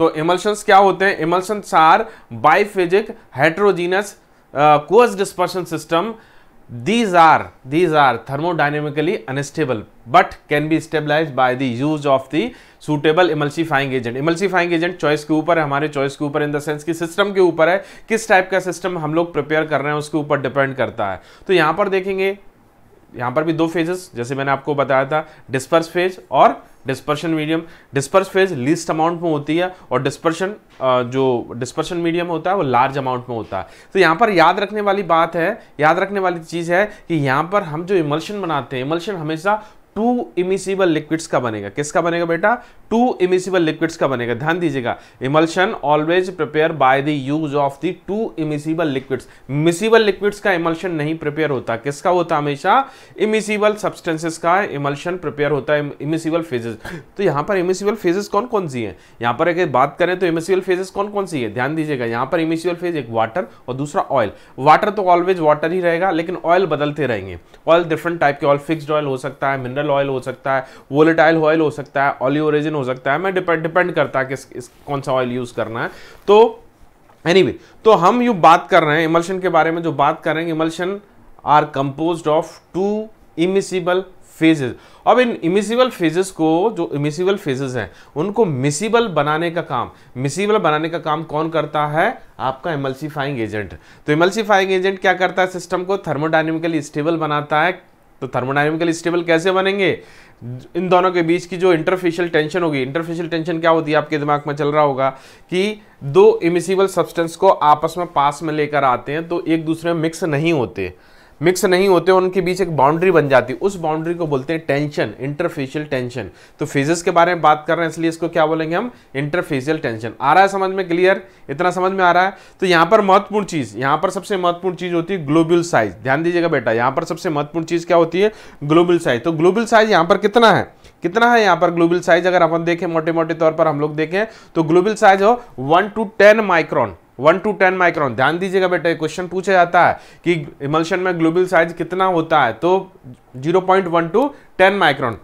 तो इमल्शंस क्या होते हैं emulsions are biphasic heterogeneous coarse dispersion system these are these are thermodynamically unstable but can be stabilize by the use of the suitable emulsifying agent emulsifying agent choice के ऊपर है हमारे choice के ऊपर इन द सेंस कि system के ऊपर है किस टाइप का सिस्टम हम लोग प्रिपेयर कर रहे हैं उसके ऊपर डिपेंड करता है तो यहाँ पर देखेंगे यहाँ पर भी दो फेजेस जैसे मैंने आपको बताया था डिस्पर्स फेज और dispersion medium disperse phase least amount में होती है और डिस्पर्शन जो डिस्पर्शन मीडियम होता है वो लार्ज अमाउंट में होता है तो यहाँ पर याद रखने वाली बात है याद रखने वाली चीज़ है कि यहाँ पर हम जो इमल्शन बनाते हैं इमल्शन हमेशा टू इमिसिबल लिक्विड्स का बनेगा किसका बनेगा बेटा टू इमिसिबल लिक्विड्स का बनेगा ध्यान दीजिएगा emulsion always prepare by the use of the two immiscible liquids miscible liquids का इमल्शन नहीं प्रिपेयर होता किसका होता हमेशा इमिसिबल सब्सटेंसेस का इमल्शन प्रिपेयर होता है इमिसिबल फेजेस तो यहां पर इमिसिबल फेजेस कौन कौन सी है यहां पर अगर बात करें तो इमिसिबल फेजेस कौन कौन सी है ध्यान दीजिएगा यहां पर इमिसिबल फेज एक वाटर और दूसरा ऑयल वाटर तो ऑलवेज वाटर ही रहेगा लेकिन ऑयल बदलते रहेंगे ऑयल डिफरेंट टाइप के ऑयल फिक्स्ड ऑयल हो सकता है मिनरल ऑयल हो सकता है वोलेटाइल ऑयल हो सकता है ऑलियोरेजिन हो सकता है मैं डिपेंड डिपेंड करता है कि इस, कौन सा ऑयल यूज़ करना है तो एनी anyway, तो हम यू बात कर रहे हैं इमल्शन के बारे में जो बात कर रहे हैं emulsion are compose of two immiscible phases अब इन इमिसिबल फेजेस को जो इमिसिबल फेजेस हैं उनको मिसिबल बनाने का काम मिसिबल बनाने का काम कौन करता है आपका इमल्सिफाइंग एजेंट तो इमल्सिफाइंग एजेंट क्या करता है सिस्टम को थर्मोडाइनमिकली स्टेबल बनाता है तो थर्मोडाइनमिकली स्टेबल कैसे बनेंगे इन दोनों के बीच की जो इंटरफेशियल टेंशन होगी इंटरफेशियल टेंशन क्या होती है आपके दिमाग में चल रहा होगा कि दो इमिसिबल सब्सटेंस को आपस में पास में लेकर आते हैं तो एक दूसरे में मिक्स नहीं होते मिक्स नहीं होते उनके बीच एक बाउंड्री बन जाती है उस बाउंड्री को बोलते हैं टेंशन इंटरफेशियल टेंशन तो फेजेस के बारे में बात कर रहे हैं इसलिए इसको क्या बोलेंगे हम इंटरफेशियल टेंशन आ रहा है समझ में क्लियर इतना समझ में आ रहा है तो यहाँ पर महत्वपूर्ण चीज़ यहाँ पर सबसे महत्वपूर्ण चीज़ होती है ग्लोबल साइज ध्यान दीजिएगा बेटा यहाँ पर सबसे महत्वपूर्ण चीज़ क्या होती है ग्लोबल साइज तो ग्लोबल साइज यहाँ पर कितना है कितना है यहाँ पर ग्लोबल साइज अगर अपन देखें मोटे मोटे तौर पर हम लोग देखें तो ग्लोबल साइज हो one to ten micron one to ten micron ध्यान दीजिएगा बेटा क्वेश्चन पूछा जाता है कि इमल्शन में ग्लोबल साइज कितना होता है तो zero point one to ten micron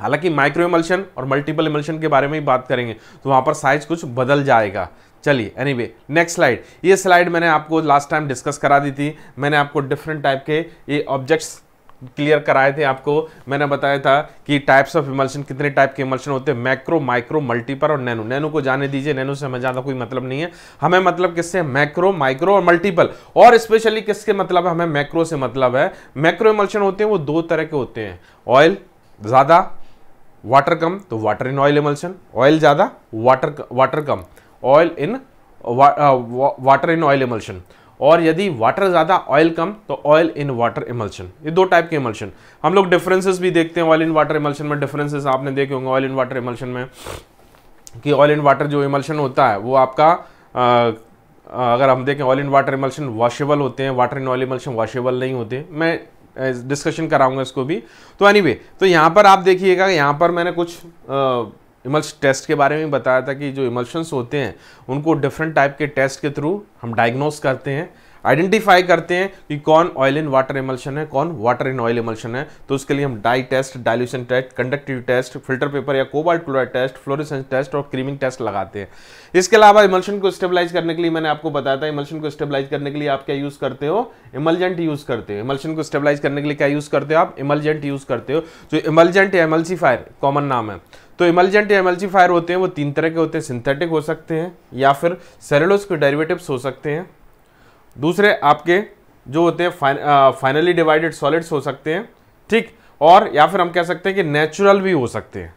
हालांकि माइक्रो इमल्शन और मल्टीपल इमल्शन के बारे में ही बात करेंगे तो वहां पर साइज कुछ बदल जाएगा चलिए एनीवे नेक्स्ट स्लाइड ये स्लाइड मैंने आपको लास्ट टाइम डिस्कस करा दी थी मैंने आपको डिफरेंट टाइप के ये ऑब्जेक्ट्स क्लियर कराए थे आपको मैंने बताया था कि टाइप्स ऑफ इमल्शन कितने टाइप के इमल्शन होते हैं मैक्रो माइक्रो मल्टीपल और नैनो नैनो को जाने दीजिए नैनो से हमें ज़्यादा कोई मतलब नहीं है हमें मतलब किससे मैक्रो माइक्रो और मल्टीपल और स्पेशली किसके मतलब है हमें मैक्रो से मतलब है मैक्रो इमल्शन होते हैं वो दो तरह के होते हैं ऑयल ज़्यादा वाटर कम तो water in oil emulsion oil ज़्यादा वाटर वाटर कम oil in water in oil emulsion और यदि वाटर ज़्यादा ऑयल कम तो ऑयल इन वाटर इमल्शन ये दो टाइप के इमल्शन हम लोग डिफरेंसेस भी देखते हैं ऑयल इन वाटर इमल्शन में डिफरेंसेस आपने देखे होंगे ऑयल इन वाटर इमल्शन में कि ऑयल इन वाटर जो इमल्शन होता है वो आपका आ, अगर हम देखें oil in water emulsion washable होते हैं water in oil emulsion washable नहीं होते मैं डिस्कशन कराऊंगा इसको भी तो एनी anyway, तो यहाँ पर आप देखिएगा यहाँ पर मैंने कुछ आ, इमल्स टेस्ट के बारे में बताया था कि जो इमल्शंस होते हैं उनको डिफरेंट टाइप के टेस्ट के थ्रू हम डायग्नोस करते हैं आइडेंटिफाई करते हैं कि कौन ऑयल इन वाटर इमल्शन है कौन वाटर इन ऑयल इमल्शन है तो उसके लिए हम dye test dilution test conductive test filter paper या cobalt chloride test fluorescence test और क्रीमिंग टेस्ट लगाते हैं इसके अलावा इमल्शन को स्टेबलाइज करने के लिए मैंने आपको बताया था इमल्शन को स्टेबलाइज करने के लिए आप क्या यूज़ करते हो इमलजेंट यूज़ करते हो इमल्शन को स्टेबलाइज करने के लिए क्या यूज़ करते हो आप इमलजेंट यूज़ करते हो जो तो इमलजेंट या एमल्सीफायर कॉमन नाम है तो इमलजेंट या एमल्सीफायर होते हैं वो तीन तरह के होते हैं सिंथेटिक हो सकते हैं या फिर सेरेडोस के डेरिवेटिव्स हो सकते हैं दूसरे आपके जो होते हैं फाइनली डिवाइडेड सॉलिड्स हो सकते हैं ठीक और या फिर हम कह सकते हैं कि नेचुरल भी हो सकते हैं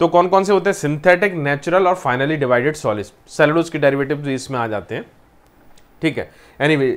तो कौन कौन से होते हैं सिंथेटिक नेचुरल और फाइनली डिवाइडेड सॉलिड्स सेलडोज के डेरिवेटिव भी इसमें आ जाते हैं ठीक है एनी anyway,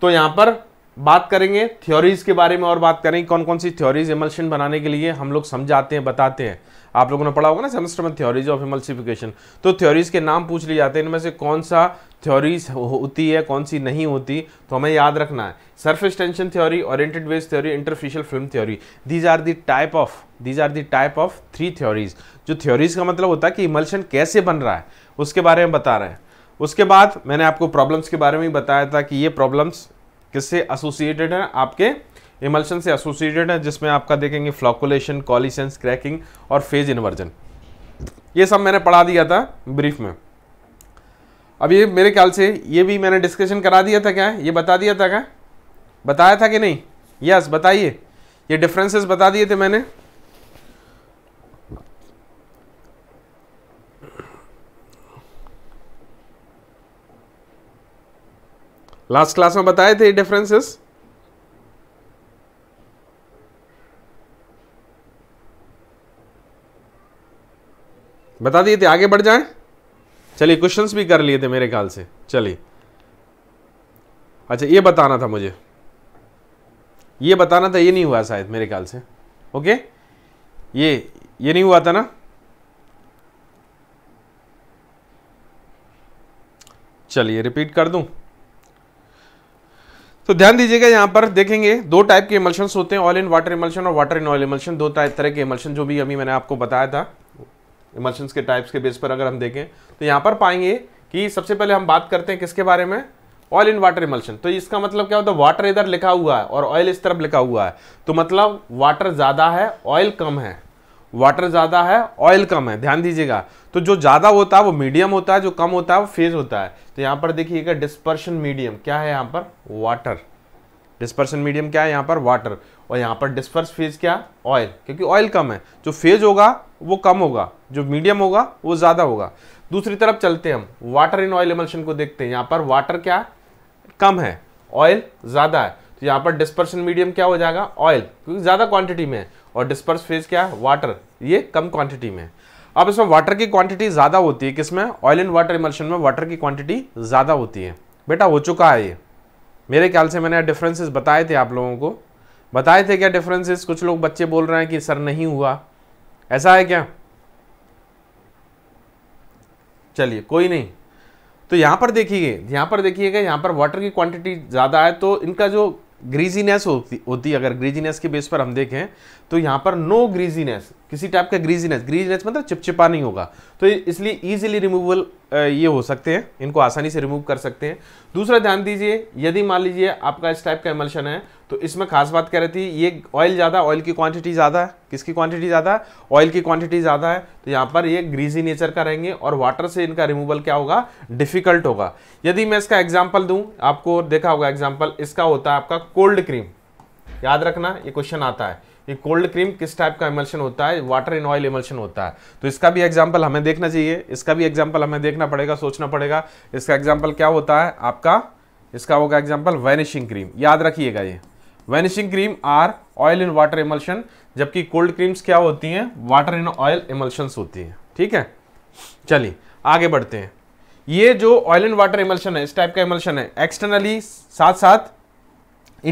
तो यहाँ पर बात करेंगे थ्योरीज के बारे में और बात करेंगे कौन कौन सी थ्योरीज एमल्शन बनाने के लिए हम लोग समझाते हैं बताते हैं आप लोगों ने पढ़ा होगा ना सेमेस्टर में थ्योरीज ऑफ इमल्सिफिकेशन तो थ्योरीज के नाम पूछ लिए जाते हैं इनमें से कौन सा थ्योरीज होती है कौन सी नहीं होती तो हमें याद रखना है surface tension theory oriented wedge theory interfacial film theory these are the type of these are the type of three theories जो थ्योरीज का मतलब होता है कि इमल्शन कैसे बन रहा है उसके बारे में बता रहे हैं उसके बाद मैंने आपको प्रॉब्लम्स के बारे में भी बताया था कि ये प्रॉब्लम्स किससे एसोसिएटेड हैं आपके इमल्शन से एसोसिएटेड है जिसमें आपका देखेंगे फ्लॉकुलेशन कॉलिशंस क्रैकिंग और फेज इन्वर्जन ये सब मैंने पढ़ा दिया था ब्रीफ में अब ये मेरे ख्याल से ये भी मैंने डिस्कशन करा दिया था क्या ये बता दिया था क्या बताया था कि नहीं यस बताइए ये डिफरेंसेस बता दिए थे मैंने लास्ट क्लास में बताए थे ये डिफरेंसेस बता दिए थे आगे बढ़ जाएं चलिए क्वेश्चंस भी कर लिए थे मेरे ख्याल से चलिए अच्छा ये बताना था मुझे ये बताना था ये नहीं हुआ शायद मेरे ख्याल से ओके ये ये नहीं हुआ था ना चलिए रिपीट कर दूं तो ध्यान दीजिएगा यहां पर देखेंगे दो टाइप के इमल्शन होते हैं ऑयल इन वाटर इमल्शन और वाटर इन ऑयल इमल्शन दो तरह के इमल्शन जो भी अभी मैंने आपको बताया था इमल्शंस के टाइप्स के बेस पर अगर हम देखें तो यहाँ पर पाएंगे कि सबसे पहले हम बात करते हैं किसके बारे में ऑयल इन वाटर इमल्शन तो इसका मतलब क्या होता है वाटर इधर लिखा हुआ है और ऑयल इस तरफ लिखा हुआ है तो मतलब वाटर ज़्यादा है ऑयल कम है वाटर ज़्यादा है ऑयल कम है ध्यान दीजिएगा तो जो ज़्यादा होता है वो मीडियम होता है जो कम होता है वो फेज होता है तो यहाँ पर देखिएगा डिस्पर्शन मीडियम क्या है यहाँ पर वाटर डिस्पर्शन मीडियम क्या है यहाँ पर वाटर और यहाँ पर डिस्पर्स फेज क्या ऑयल क्योंकि ऑयल कम है जो फेज होगा वो कम होगा जो मीडियम होगा वो ज़्यादा होगा दूसरी तरफ चलते हैं हम वाटर इन ऑयल इमल्शन को देखते हैं यहाँ पर वाटर क्या कम है ऑयल ज़्यादा है तो यहाँ पर डिस्पर्सन मीडियम क्या हो जाएगा ऑयल क्योंकि ज़्यादा क्वांटिटी में है और डिस्पर्स फेज क्या है वाटर ये कम क्वांटिटी में है अब इसमें वाटर की क्वांटिटी ज़्यादा होती है किसमें ऑयल एंड वाटर इमल्शन में वाटर की क्वांटिटी ज़्यादा होती है बेटा हो चुका है ये मेरे ख्याल से मैंने डिफरेंसेस बताए थे आप लोगों को बताए थे क्या डिफरेंसेस कुछ लोग बच्चे बोल रहे हैं कि सर नहीं हुआ ऐसा है क्या चलिए कोई नहीं तो यहां पर देखिए यहां पर देखिएगा यहां पर वाटर की क्वांटिटी ज़्यादा है तो इनका जो ग्रीजीनेस होती होती है अगर ग्रीजीनेस के बेस पर हम देखें तो यहां पर नो ग्रीजीनेस किसी टाइप का ग्रीजीनेस ग्रीजीनेस मतलब चिपचिपा नहीं होगा तो इसलिए इजीली रिमूवल ये हो सकते हैं इनको आसानी से रिमूव कर सकते हैं दूसरा ध्यान दीजिए यदि मान लीजिए आपका इस टाइप का एमल्शन है तो इसमें खास बात कह रही थी ये ऑयल ज़्यादा ऑयल की क्वांटिटी ज़्यादा है किसकी क्वांटिटी ज़्यादा है ऑयल की क्वांटिटी ज़्यादा है तो यहाँ पर ये ग्रीजी नेचर का रहेंगे और वाटर से इनका रिमूवल क्या होगा डिफ़िकल्ट होगा यदि मैं इसका एग्जाम्पल दूँ आपको देखा होगा एग्जाम्पल इसका होता है आपका कोल्ड क्रीम याद रखना ये क्वेश्चन आता है ये कोल्ड क्रीम किस टाइप का इमल्शन होता है वाटर इन ऑयल इमल्शन होता है तो इसका भी एग्जाम्पल हमें देखना चाहिए इसका भी एग्जाम्पल हमें देखना पड़ेगा सोचना पड़ेगा इसका एग्जाम्पल क्या होता है आपका इसका होगा एग्जाम्पल वैनिशिंग क्रीम याद रखिएगा ये vanishing cream are oil in water emulsion जबकि कोल्ड क्रीम्स क्या होती हैं वाटर इन ऑयल एमल्शंस होती हैं ठीक है चलिए आगे बढ़ते हैं ये जो ऑयल इन वाटर इमल्शन है इस टाइप का इमल्शन है एक्सटर्नली साथ साथ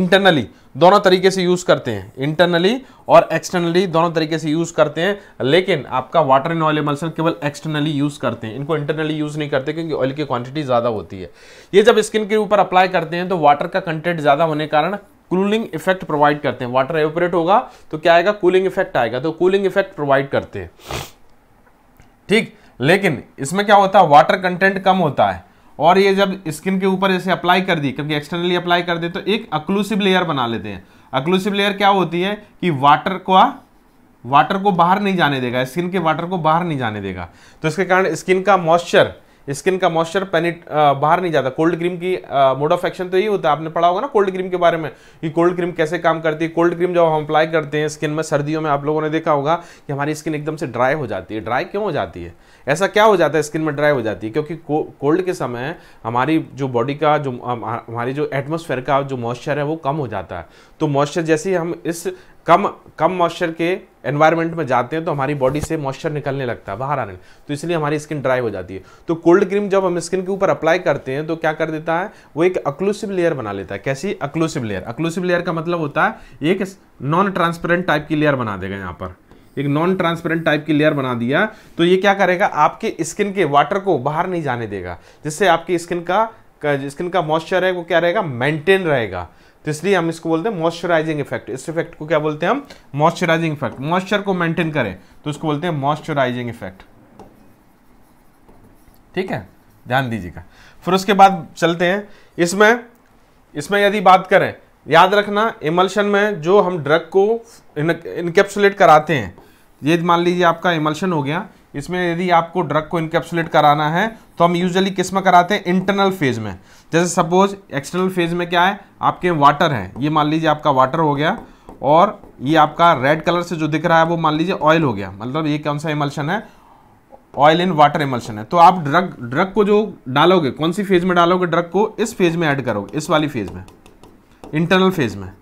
इंटरनली दोनों तरीके से यूज़ करते हैं इंटरनली और एक्सटर्नली दोनों तरीके से यूज़ करते हैं लेकिन आपका वाटर इन ऑयल इमल्शन केवल एक्सटर्नली यूज़ करते हैं इनको इंटरनली यूज़ नहीं करते क्योंकि ऑयल की क्वांटिटी ज़्यादा होती है ये जब स्किन के ऊपर अप्लाई करते हैं तो वाटर का कंटेंट ज़्यादा होने के कारण कूलिंग इफेक्ट प्रोवाइड करते हैं वाटर एवोपरेट होगा तो क्या आएगा कूलिंग इफेक्ट आएगा तो कूलिंग इफेक्ट प्रोवाइड करते हैं ठीक लेकिन इसमें क्या होता है वाटर कंटेंट कम होता है और ये जब स्किन के ऊपर जैसे अप्लाई कर दी क्योंकि एक्सटर्नली अप्लाई कर दे तो एक अक्लूसिव लेयर बना लेते हैं अक्लूसिव लेयर क्या होती है कि वाटर को वाटर को बाहर नहीं जाने देगा स्किन के वाटर को बाहर नहीं जाने देगा तो इसके कारण स्किन का मॉइस्चर स्किन का मॉइस्चर पेनिट बाहर नहीं जाता कोल्ड क्रीम की मोड ऑफ एक्शन तो यही होता है आपने पढ़ा होगा ना कोल्ड क्रीम के बारे में कि कोल्ड क्रीम कैसे काम करती है कोल्ड क्रीम जब हम अप्लाई करते हैं स्किन में सर्दियों में आप लोगों ने देखा होगा कि हमारी स्किन एकदम से ड्राई हो जाती है ड्राई क्यों हो जाती है ऐसा क्या हो जाता है स्किन में ड्राई हो जाती है क्योंकि कोल्ड के समय हमारी जो बॉडी का जो हमारी जो एटमोसफेयर का जो मॉइस्चर है वो कम हो जाता है तो मॉइस्चर जैसे ही हम इस कम कम मॉइस्चर के एनवायरनमेंट में जाते हैं तो हमारी बॉडी से मॉइस्चर निकलने लगता है बाहर आने तो इसलिए हमारी स्किन ड्राई हो जाती है तो कोल्ड क्रीम जब हम स्किन के ऊपर अप्लाई करते हैं तो क्या कर देता है वो एक अक्लूसिव लेयर बना लेता है कैसी अक्लूसिव लेयर अक्लूसिव लेयर का मतलब होता है एक नॉन ट्रांसपेरेंट टाइप की लेयर बना देगा यहाँ पर एक नॉन ट्रांसपेरेंट टाइप की लेयर बना दिया तो ये क्या करेगा आपके स्किन के वाटर को बाहर नहीं जाने देगा जिससे आपकी स्किन का, का स्किन का मॉइस्चर है वो क्या रहेगा मेंटेन रहेगा तो इसलिए हम इसको बोलते हैं मॉइस्चराइजिंग इफेक्ट इस इफेक्ट को क्या बोलते हैं हम मॉइस्चराइजिंग इफेक्ट मॉइस्चर को मेंटेन करें तो इसको बोलते हैं मॉइस्चराइजिंग इफेक्ट ठीक है ध्यान दीजिएगा फिर उसके बाद चलते हैं इसमें इसमें यदि बात करें याद रखना इमल्शन में जो हम ड्रग को इनकेप्सुलेट कराते हैं ये मान लीजिए आपका इमल्शन हो गया इसमें यदि आपको ड्रग को इनकेप्सुलेट कराना है तो हम यूजुअली किस में कराते हैं इंटरनल फेज में जैसे सपोज एक्सटर्नल फेज में क्या है आपके वाटर है ये मान लीजिए आपका वाटर हो गया और ये आपका रेड कलर से जो दिख रहा है वो मान लीजिए ऑयल हो गया मतलब ये कौन सा इमल्शन है ऑयल इन वाटर इमल्शन है तो आप ड्रग ड्रग को जो डालोगे कौन सी फेज में डालोगे ड्रग को इस फेज में ऐड करोगे इस वाली फेज में इंटरनल फेज में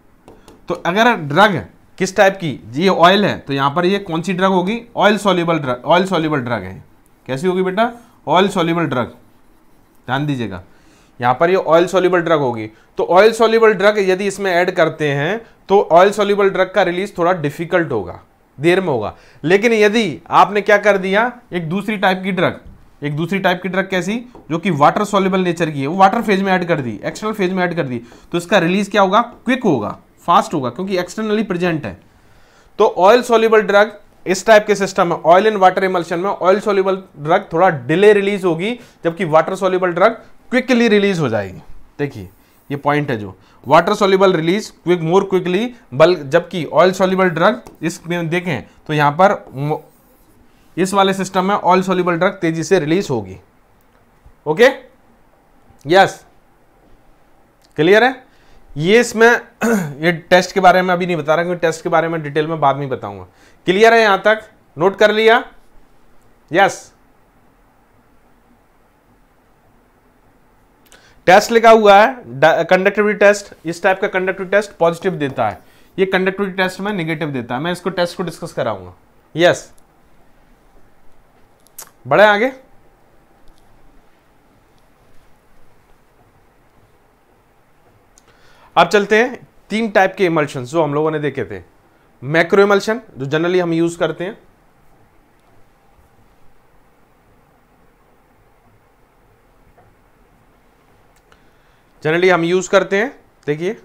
तो अगर ड्रग किस टाइप की जी ये ऑयल है तो यहाँ पर ये कौन सी ड्रग होगी oil soluble drug oil soluble drug है कैसी होगी बेटा ऑयल सॉल्यूबल ड्रग ध्यान दीजिएगा यहाँ पर ये ऑयल सॉल्यूबल ड्रग होगी तो ऑयल सॉल्यूबल ड्रग यदि इसमें ऐड करते हैं तो ऑयल सॉल्यूबल ड्रग का रिलीज थोड़ा डिफिकल्ट होगा देर में होगा लेकिन यदि आपने क्या कर दिया एक दूसरी टाइप की ड्रग एक दूसरी टाइप की ड्रग कैसी जो कि वाटर सॉल्यूबल नेचर की है वो वाटर फेज में ऐड कर दी एक्सटर्नल फेज में ऐड कर दी तो इसका रिलीज क्या होगा क्विक होगा फास्ट होगा क्योंकि एक्सटर्नली प्रेजेंट है तो ऑयल सोल्यूबल ड्रग इस टाइप के सिस्टम में ऑयल एंड वाटर इमल्शन में ऑयल सोल्यूबल ड्रग थोड़ा डिले रिलीज होगी जबकि water soluble drug quickly release हो जाएगी देखिए ये पॉइंट है जो water soluble release quick more quickly बल जबकि ऑयल सोल्यूबल ड्रग इस देखें तो यहाँ पर इस वाले सिस्टम में ऑयल सोल्यूबल ड्रग तेजी से रिलीज होगी ओके यस क्लियर है ये इसमें ये टेस्ट के बारे में अभी नहीं बता रहा क्योंकि टेस्ट के बारे में डिटेल में बाद में बताऊंगा क्लियर है यहां तक नोट कर लिया यस टेस्ट लिखा हुआ है कंडक्टिविटी टेस्ट इस टाइप का कंडक्टिविटी टेस्ट पॉजिटिव देता है ये कंडक्टिविटी टेस्ट में निगेटिव देता है मैं इसको टेस्ट को डिस्कस कराऊंगा यस बड़े आगे अब चलते हैं तीन टाइप के इमल्शन जो हम लोगों ने देखे थे मैक्रो इमल्शन जो जनरली हम यूज करते हैं जनरली हम यूज करते हैं देखिए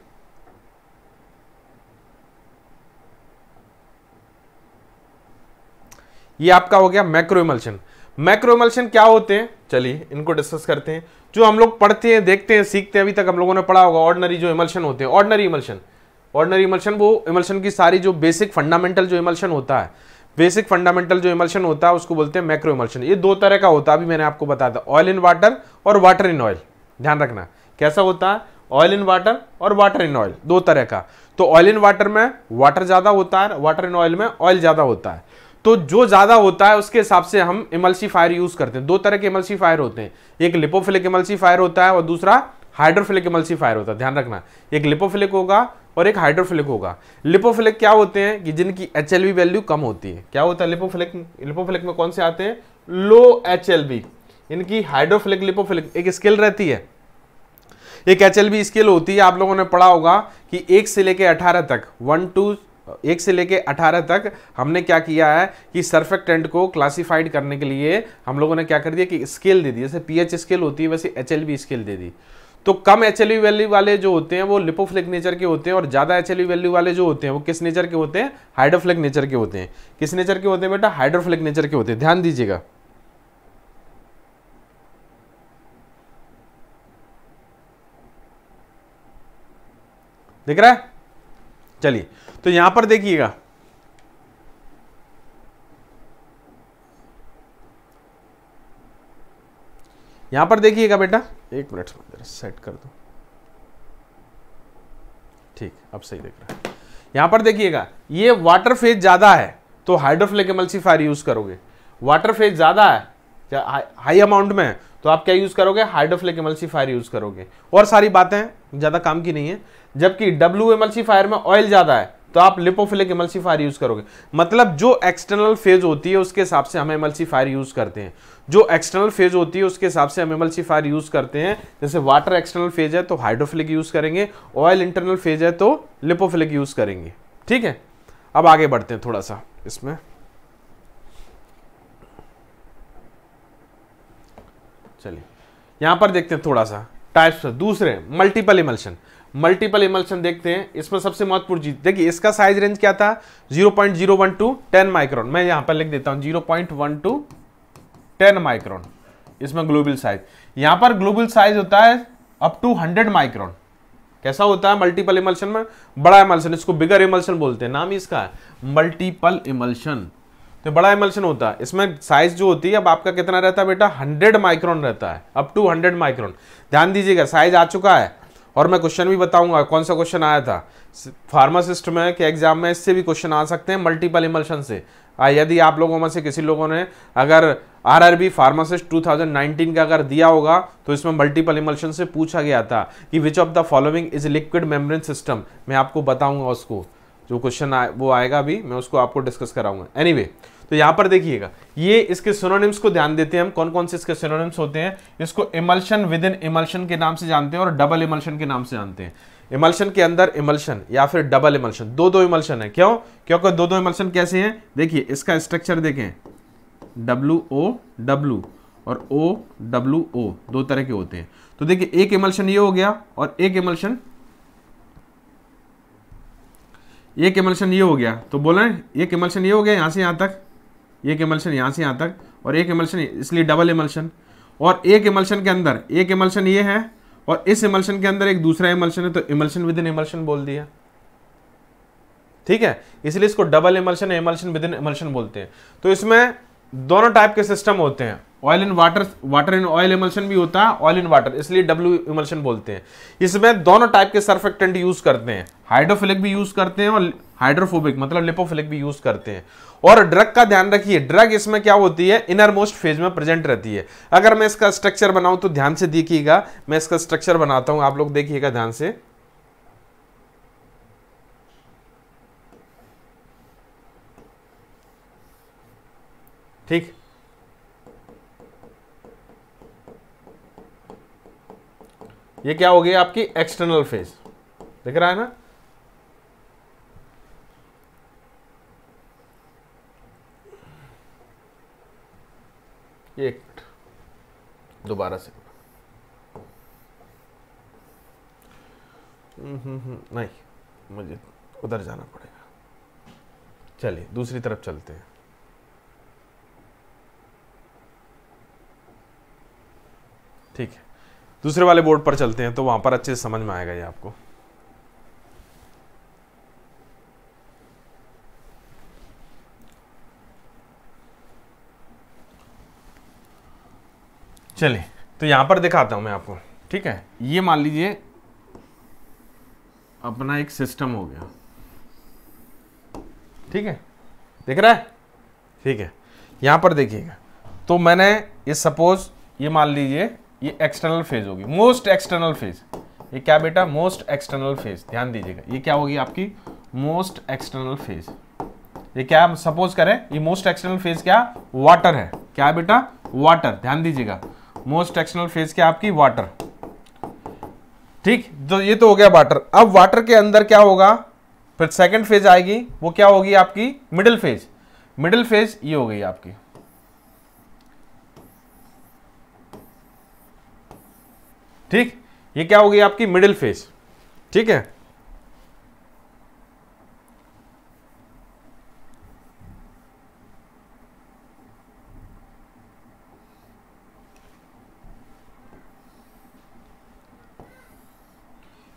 ये आपका हो गया मैक्रो इमल्शन मैक्रो इमल्शन क्या होते हैं चलिए इनको डिस्कस करते हैं जो हम लोग पढ़ते हैं देखते हैं सीखते हैं अभी तक हम लोगों ने पढ़ा होगा ऑर्डनरी जो इमल्शन होते हैं ऑर्डनरी इमल्शन ऑर्डनरी इमल्शन वो इमल्शन की सारी जो बेसिक फंडामेंटल जो इमल्शन होता है बेसिक फंडामेंटल जो इमल्शन होता है उसको बोलते हैं मैक्रो इमल्शन ये दो तरह का होता है अभी मैंने आपको बताया था ऑयल इन वाटर और वाटर इन ऑयल ध्यान रखना कैसा होता है ऑयल इन वाटर और वाटर इन ऑयल दो तरह का तो ऑयल इन वाटर में वाटर ज़्यादा होता है वाटर इन ऑयल में ऑयल ज़्यादा होता है तो जो ज़्यादा होता है उसके हिसाब से हम इमल्सीफायर यूज़ करते हैं दो तरह के इमल्सीफायर होते हैं एक लिपोफिलिक इमल्सीफायर होता है और दूसरा हाइड्रोफिलिक इमल्सीफायर होता है ध्यान रखना एक लिपोफिलिक होगा और एक हाइड्रोफिलिक होगा लिपोफिलिक क्या होते हैं कि जिनकी एच वैल्यू कम होती है क्या होता है लिपोफिलिक लिपोफिलिक में कौन से आते हैं लो एच इनकी हाइड्रोफिलिक लिपोफिलिक एक स्केल रहती है एक एच स्केल होती है आप लोगों ने पढ़ा होगा कि एक से लेकर अठारह तक वन टू एक से लेके 18 तक हमने क्या किया है कि सर्फेक्टेंट को क्लासिफाइड करने के लिए हम लोगों ने क्या कर दिया कि स्केल दे दी जैसे पीएच स्केल होती है वैसे एच स्केल दे दी तो कम एच वैल्यू वाले जो होते हैं वो लिपोफ्लिक नेचर के होते हैं और ज़्यादा एच वैल्यू वाले जो होते हैं वो किस नेचर के होते हैं हाइड्रोफ्लिक नेचर के होते हैं किस नेचर के होते हैं बेटा हाइड्रोफ्लिक नेचर के होते हैं ध्यान दीजिएगा दिख रहा है चलिए तो यहां पर देखिएगा यहां पर देखिएगा बेटा एक मिनट सेट कर दो ठीक अब सही देख रहा है यहां पर देखिएगा ये वाटर फेज ज़्यादा है तो हाइड्रोफ्लिक एमल्सीफायर यूज़ करोगे वाटर फेज ज़्यादा है हाई अमाउंट में है तो आप क्या यूज़ करोगे हाइड्रोफ्लिक एमल्सीफायर यूज़ करोगे और सारी बातें ज़्यादा काम की नहीं है जबकि डब्ल्यू एमल्सीफायर में ऑयल ज़्यादा है तो आप लिपोफिलिक इमल्सीफायर यूज करोगे मतलब जो एक्सटर्नल फेज होती है उसके हिसाब से हम इमल्सीफायर यूज करते हैं जो एक्सटर्नल फेज होती है उसके हिसाब से हम इमल्सीफायर यूज करते हैं जैसे वाटर एक्सटर्नल फेज है तो हाइड्रोफिलिक यूज करेंगे ऑयल इंटरनल फेज है तो लिपोफिलिक यूज करेंगे ठीक है अब आगे बढ़ते हैं थोड़ा सा इसमें चलिए यहां पर देखते हैं थोड़ा सा टाइप्स दूसरे मल्टीपल इमल्शन मल्टीपल इमल्शन देखते हैं इसमें सबसे महत्वपूर्ण चीज देखिए इसका साइज रेंज क्या था 0.012 टेन माइक्रोन मैं यहां पर लिख देता हूं 0.12 टेन माइक्रोन इसमें ग्लोबल साइज यहां पर ग्लोबल साइज होता है अप टू 100 माइक्रोन कैसा होता है मल्टीपल इमल्शन में बड़ा इमल्शन इसको बिगर इमल्शन बोलते हैं नाम इसका है मल्टीपल इमल्शन तो बड़ा इमल्शन होता है इसमें साइज जो होती है अब आपका कितना रहता है बेटा 100 माइक्रोन रहता है अप टू 100 माइक्रोन ध्यान दीजिएगा साइज आ चुका है और मैं क्वेश्चन भी बताऊंगा कौन सा क्वेश्चन आया था फार्मासिस्ट में के एग्जाम में इससे भी क्वेश्चन आ सकते हैं मल्टीपल इमल्शन से यदि आप लोगों में से किसी लोगों ने अगर R R B pharmacist two thousand nineteen का अगर दिया होगा तो इसमें मल्टीपल इमल्शन से पूछा गया था कि which of the following is liquid membrane system मैं आपको बताऊंगा उसको जो क्वेश्चन आए वो आएगा अभी मैं उसको आपको डिस्कस कराऊंगा एनी anyway, तो यहां पर देखिएगा ये इसके सिनोनिम्स को ध्यान देते हैं हम कौन कौन से इसके सिनोनिम्स होते हैं इसको इमल्शन विद इन इमल्शन के नाम से जानते हैं और डबल इमल्शन के नाम से जानते हैं इमल्शन के अंदर इमल्शन या फिर डबल इमल्शन दो दो इमल्शन है क्यों क्योंकि दो दो इमल्शन कैसे हैं देखिए इसका स्ट्रक्चर देखें डब्लू ओ डब्लू और ओ डब्लू ओ दो तरह के होते हैं तो देखिए एक इमल्शन ये हो गया और एक इमल्शन एक इमल्शन ये हो गया तो बोला एक इमल्शन ये हो गया यहां से यहां तक एक एमल्शन यहाँ से यहाँ तक और एक एमल्शन इसलिए डबल एमल्शन और एक एमल्शन के अंदर एक एमल्शन ये है और इस इमल्शन के अंदर एक दूसरा इमल्शन है तो इमल्शन विद इन इमल्शन बोल दिया ठीक है इसलिए इसको double emulsion emulsion within emulsion बोलते हैं तो इसमें दोनों टाइप के सिस्टम होते हैं oil in water water in oil emulsion भी होता है ऑयल इन वाटर इसलिए डब्ल्यू इमल्शन बोलते हैं इसमें दोनों टाइप के सर्फेक्टेंट यूज करते हैं हाइड्रोफिलिक भी यूज करते हैं और हाइड्रोफोबिक मतलब लिपोफिलिक भी यूज करते हैं और ड्रग का ध्यान रखिए ड्रग इसमें क्या होती है इनर मोस्ट फेज में प्रेजेंट रहती है अगर मैं इसका स्ट्रक्चर बनाऊं तो ध्यान से देखिएगा मैं इसका स्ट्रक्चर बनाता हूं आप लोग देखिएगा ध्यान से ठीक ये क्या हो गया आपकी एक्सटर्नल फेज दिख रहा है ना एक मिनट दोबारा से हम्म, हम्म, हम्म, नहीं मुझे उधर जाना पड़ेगा चलिए दूसरी तरफ चलते हैं ठीक है दूसरे वाले बोर्ड पर चलते हैं तो वहां पर अच्छे से समझ में आएगा ये आपको चलिए तो यहां पर दिखाता हूं मैं आपको ठीक है ये मान लीजिए अपना एक सिस्टम हो गया ठीक है दिख रहा है ठीक है यहां पर देखिएगा तो मैंने ये सपोज ये मान लीजिए ये एक्सटर्नल फेज होगी मोस्ट एक्सटर्नल फेज ये क्या बेटा मोस्ट एक्सटर्नल फेज ध्यान दीजिएगा ये क्या होगी आपकी मोस्ट एक्सटर्नल फेज ये क्या सपोज करें ये मोस्ट एक्सटर्नल फेज क्या वाटर है क्या बेटा वाटर ध्यान दीजिएगा मोस्ट एक्सटर्नल फेज क्या आपकी वाटर ठीक तो ये तो हो गया वाटर अब वाटर के अंदर क्या होगा फिर सेकंड फेज आएगी वो क्या होगी आपकी मिडिल फेज मिडिल फेज ये हो गई आपकी ठीक ये क्या होगी आपकी मिडिल फेज ठीक है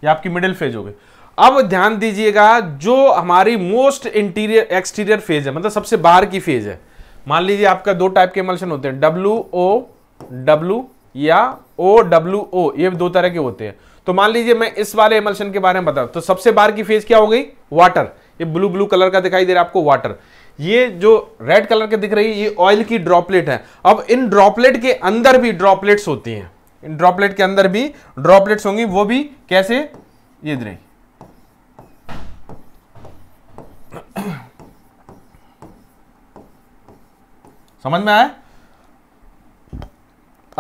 ये आपकी मिडिल फेज हो गई अब ध्यान दीजिएगा जो हमारी मोस्ट इंटीरियर एक्सटीरियर फेज है मतलब सबसे बाहर की फेज है मान लीजिए आपका दो टाइप के इमल्शन होते हैं डब्ल्यू ओ डब्ल्यू या ओ डब्ल्यू ओ ये दो तरह के होते हैं तो मान लीजिए मैं इस वाले इमल्शन के बारे में बताऊं तो सबसे बाहर की फेज क्या हो गई वाटर ये ब्लू ब्लू कलर का दिखाई दे रहा है आपको वाटर ये जो रेड कलर के दिख रही है ये ऑयल की ड्रॉपलेट है अब इन ड्रॉपलेट के अंदर भी ड्रॉपलेट्स होती हैं ड्रॉपलेट के अंदर भी ड्रॉपलेट्स होंगी वो भी कैसे ये रही समझ में आया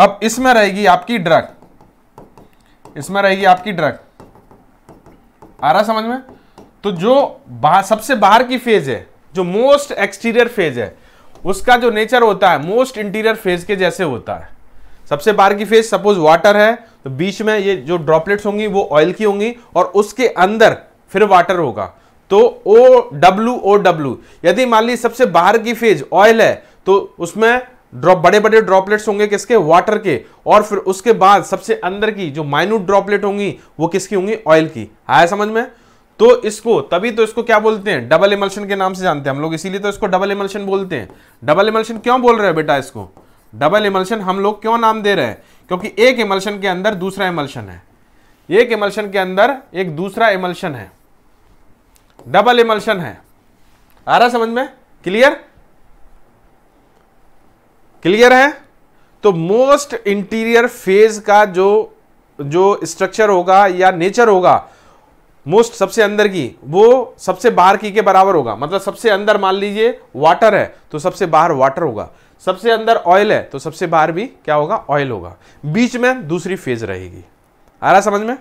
अब इसमें रहेगी आपकी ड्रग इसमें रहेगी आपकी ड्रग आ रहा समझ में तो जो बाहर सबसे बाहर की फेज है जो मोस्ट एक्सटीरियर फेज है उसका जो नेचर होता है मोस्ट इंटीरियर फेज के जैसे होता है सबसे बाहर की फेज सपोज वाटर है तो बीच में ये जो ड्रॉपलेट्स होंगी वो ऑयल की होंगी और उसके अंदर फिर वाटर होगा तो ओ डब्ल्यू ओ डब्ल्यू यदि मान ली सबसे बाहर की फेज ऑयल है तो उसमें ड्रॉप बड़े बड़े ड्रॉपलेट्स होंगे किसके वाटर के और फिर उसके बाद सबसे अंदर की जो माइन्यूट ड्रॉपलेट होंगी वो किसकी होंगी ऑयल की आया समझ में तो इसको तभी तो इसको क्या बोलते हैं डबल इमल्शन के नाम से जानते हैं हम लोग इसीलिए तो इसको डबल इमल्शन बोलते हैं डबल इमल्शन क्यों बोल रहे हैं बेटा इसको डबल इमल्शन हम लोग क्यों नाम दे रहे हैं क्योंकि एक इमल्शन के अंदर दूसरा इमल्शन है एक इमल्शन के अंदर एक दूसरा इमल्शन है डबल इमल्शन है आ रहा समझ में क्लियर क्लियर है तो मोस्ट इंटीरियर फेज का जो जो स्ट्रक्चर होगा या नेचर होगा मोस्ट सबसे अंदर की वो सबसे बाहर की के बराबर होगा मतलब सबसे अंदर मान लीजिए वाटर है तो सबसे बाहर वाटर होगा सबसे अंदर ऑयल है तो सबसे बाहर भी क्या होगा ऑयल होगा बीच में दूसरी फेज रहेगी आ रहा समझ में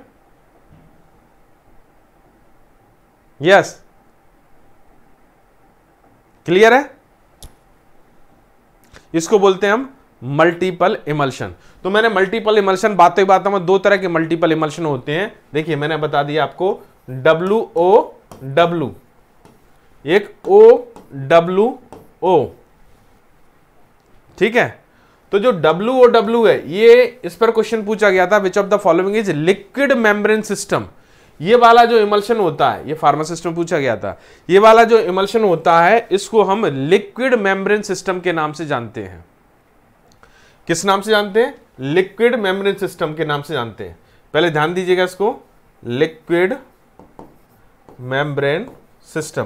यस क्लियर है इसको बोलते हैं हम मल्टीपल इमल्शन तो मैंने मल्टीपल इमल्शन बातों ही बातों में दो तरह के मल्टीपल इमल्शन होते हैं देखिए मैंने बता दिया आपको डब्लू ओ डब्लू एक ओ डब्लू ओ ठीक है तो जो डब्लू ओ डब्लू है ये इस पर क्वेश्चन पूछा गया था which of the following is liquid membrane system ये वाला जो इमल्शन होता है ये फार्मासिस्ट में पूछा गया था ये वाला जो इमल्शन होता है इसको हम लिक्विड मेम्ब्रेन सिस्टम के नाम से जानते हैं किस नाम से जानते हैं लिक्विड मेम्ब्रेन सिस्टम के नाम से जानते हैं पहले ध्यान दीजिएगा इसको लिक्विड मेम्ब्रेन सिस्टम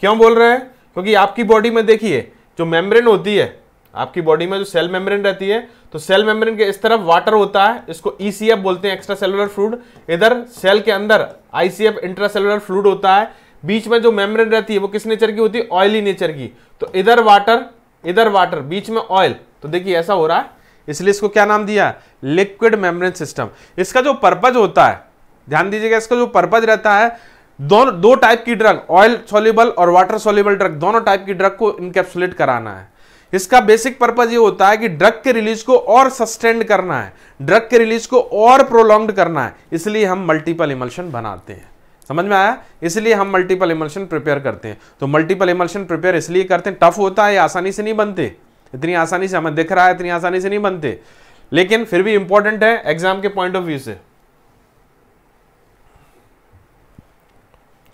क्यों बोल रहे हैं क्योंकि आपकी बॉडी में देखिए जो मेम्ब्रेन होती है आपकी बॉडी में जो सेल मेम्ब्रेन रहती है तो सेल मेम्ब्रेन के इस तरफ वाटर होता है इसको ईसीएफ e बोलते हैं एक्स्ट्रा सेलुलर फ्लूड इधर सेल के अंदर आईसीएफ इंट्रा सेलुलर फ्लूड होता है बीच में जो मेम्ब्रेन रहती है वो किस नेचर की होती है ऑयली नेचर की तो इधर वाटर इधर वाटर बीच में ऑयल तो देखिए ऐसा हो रहा है इसलिए इसको क्या नाम दिया लिक्विड मेम्ब्रेन सिस्टम इसका जो पर्पज होता है ध्यान दीजिएगा इसका जो पर्पज रहता है दोनों दो टाइप की ड्रग ऑयल सोल्यूबल और वाटर सोल्यूबल ड्रग दोनों टाइप की ड्रग को इनकेप्सुलेट कराना है इसका बेसिक पर्पज ये होता है कि ड्रग के रिलीज को और सस्टेंड करना है ड्रग के रिलीज को और प्रोलॉन्ग करना है इसलिए हम मल्टीपल इमल्शन बनाते हैं समझ में आया इसलिए हम मल्टीपल इमल्शन प्रिपेयर करते हैं तो मल्टीपल इमल्शन प्रिपेयर इसलिए करते हैं टफ होता है आसानी से नहीं बनते इतनी आसानी से हमें दिख रहा है इतनी आसानी से नहीं बनते लेकिन फिर भी इंपॉर्टेंट है एग्जाम के पॉइंट ऑफ व्यू से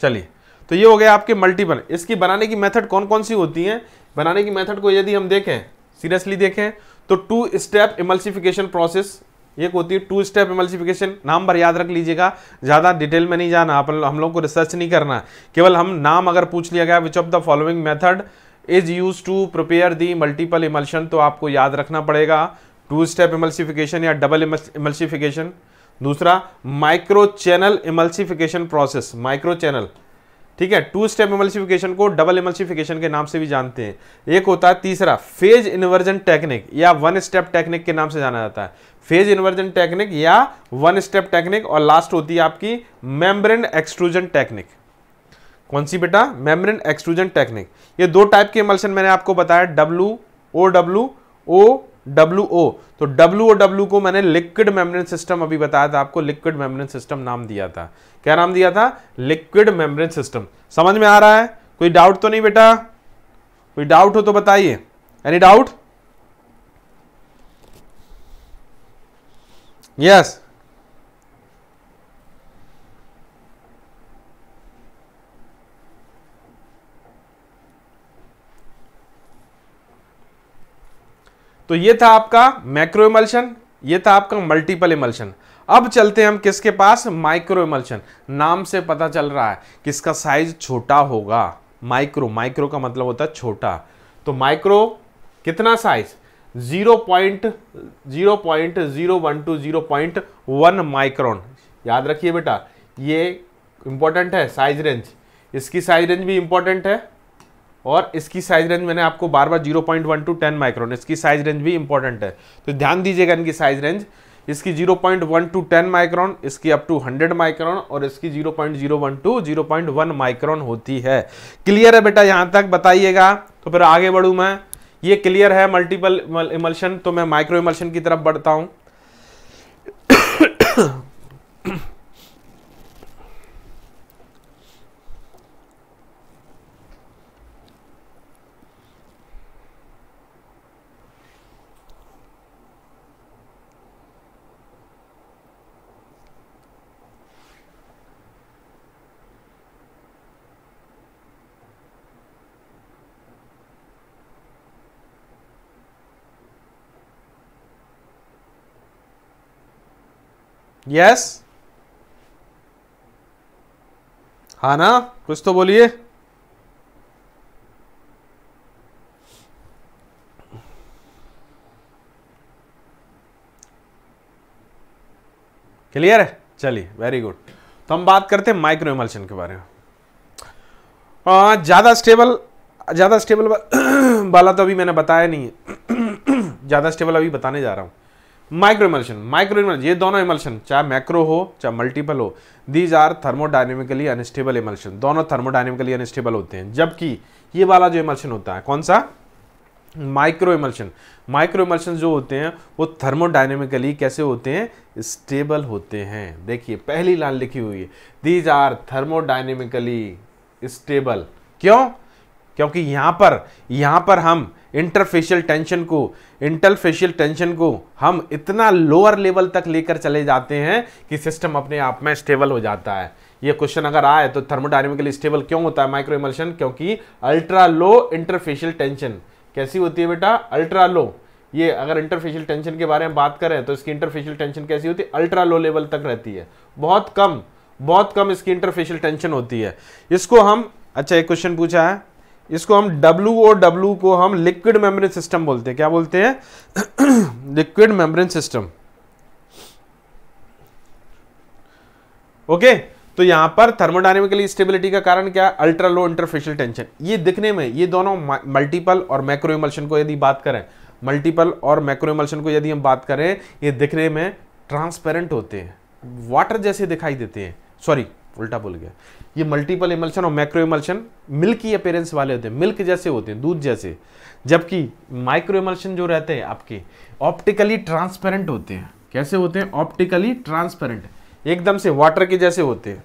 चलिए तो ये हो गया आपके मल्टीपल इसकी बनाने की मेथड कौन कौन सी होती है बनाने की मेथड को यदि हम देखें सीरियसली देखें तो टू स्टेप इमल्सिफिकेशन प्रोसेस एक होती है टू स्टेप इमल्सिफिकेशन नाम भर याद रख लीजिएगा ज़्यादा डिटेल में नहीं जाना आप हम लोग को रिसर्च नहीं करना केवल हम नाम अगर पूछ लिया गया which of the following method is use to prepare the multiple emulsion तो आपको याद रखना पड़ेगा टू स्टेप इमल्सिफिकेशन या डबल इमल्सिफिकेशन दूसरा micro channel emulsification process micro channel ठीक है टू स्टेप इमल्सिफिकेशन को डबल इमल्सिफिकेशन के नाम से भी जानते हैं एक होता है तीसरा फेज इन्वर्जन टेक्निक या वन स्टेप टेक्निक के नाम से जाना जाता है फेज इन्वर्जन टेक्निक या वन स्टेप टेक्निक और लास्ट होती है आपकी मेम्ब्रेन एक्सट्रूजन टेक्निक कौन सी बेटा मेम्ब्रेन एक्सट्रूजन टेक्निक ये दो टाइप के इमल्सन मैंने आपको बताया W O W O W O तो डब्ल्यू ओ डब्ल्यू को मैंने लिक्विड मेम्ब्रेन सिस्टम अभी बताया था आपको लिक्विड मेम्ब्रेन सिस्टम नाम दिया था क्या नाम दिया था लिक्विड मेम्ब्रेन सिस्टम समझ में आ रहा है कोई डाउट तो नहीं बेटा कोई डाउट हो तो बताइए एनी डाउट यस तो ये था आपका मैक्रो इमल्शन ये था आपका मल्टीपल इमल्शन अब चलते हैं हम किसके पास माइक्रो इमल्शन नाम से पता चल रहा है किसका साइज छोटा होगा माइक्रो माइक्रो का मतलब होता है छोटा तो माइक्रो कितना size zero point zero point zero one to zero point one micron याद रखिए बेटा ये इंपॉर्टेंट है साइज रेंज इसकी साइज रेंज भी इंपॉर्टेंट है और इसकी साइज रेंज मैंने आपको बार बार zero point one to ten micron इसकी साइज रेंज भी इंपॉर्टेंट है तो ध्यान दीजिएगा इनकी साइज रेंज इसकी zero point one to ten micron इसकी अप टू हंड्रेड माइक्रॉन और इसकी zero point zero one to zero point one micron होती है क्लियर है बेटा यहाँ तक बताइएगा तो फिर आगे बढ़ूँ मैं ये क्लियर है मल्टीपल इमल्शन तो मैं माइक्रो इमल्शन की तरफ बढ़ता हूँ यस हा ना कुछ तो बोलिए क्लियर है चलिए वेरी गुड तो हम बात करते हैं माइक्रो इमल्शन के बारे में ज़्यादा स्टेबल ज़्यादा स्टेबल वाला तो अभी मैंने बताया नहीं है ज़्यादा स्टेबल अभी बताने जा रहा हूं माइक्रो इमल्शन माइक्रो इमल्शन ये दोनों इमल्शन चाहे मैक्रो हो चाहे मल्टीपल हो these are thermodynamically unstable emulsion दोनों थर्मोडाइनमिकली अनस्टेबल होते हैं जबकि ये वाला जो इमल्शन होता है कौन सा माइक्रो इमल्शन माइक्रो इमल्शन जो होते हैं वो थर्मोडाइनमिकली कैसे होते हैं स्टेबल होते हैं देखिए पहली लाइन लिखी हुई है दीज आर थर्मोडाइनमिकली स्टेबल क्यों क्योंकि यहाँ पर यहाँ पर हम इंटरफेशियल टेंशन को इंटरफेशियल टेंशन को हम इतना लोअर लेवल तक लेकर चले जाते हैं कि सिस्टम अपने आप में स्टेबल हो जाता है ये क्वेश्चन अगर आए तो थर्मोडायनेमिकली स्टेबल क्यों होता है माइक्रो इमल्शन क्योंकि अल्ट्रा लो इंटरफेशियल टेंशन कैसी होती है बेटा अल्ट्रा लो ये अगर इंटरफेशियल टेंशन के बारे में बात करें तो इसकी इंटरफेशियल टेंशन कैसी होती है अल्ट्रा लो लेवल तक रहती है बहुत कम बहुत कम इसकी इंटरफेशियल टेंशन होती है इसको हम अच्छा एक क्वेश्चन पूछा है इसको हम डब्ल्यू ओ डब्ल्यू को हम लिक्विड मेम्ब्रेन सिस्टम बोलते हैं क्या बोलते हैं लिक्विड मेम्ब्रेन सिस्टम ओके तो यहां पर थर्मोडायनेमिकली स्टेबिलिटी का कारण क्या अल्ट्रा लो इंटरफेशियल टेंशन ये दिखने में ये दोनों मल्टीपल और मैक्रो इमल्शन को यदि बात करें मल्टीपल और मैक्रो इमल्शन को यदि हम बात करें ये दिखने में ट्रांसपेरेंट होते हैं वाटर जैसे दिखाई देते हैं सॉरी उल्टा बोल गया ये मल्टीपल इमल्शन और macro emulsion milk appearance appearance वाले होते हैं मिल्क जैसे होते हैं दूध जैसे जबकि माइक्रो इमल्शन जो रहते हैं आपके ऑप्टिकली ट्रांसपेरेंट होते हैं कैसे होते हैं ऑप्टिकली ट्रांसपेरेंट एकदम से वाटर के जैसे होते हैं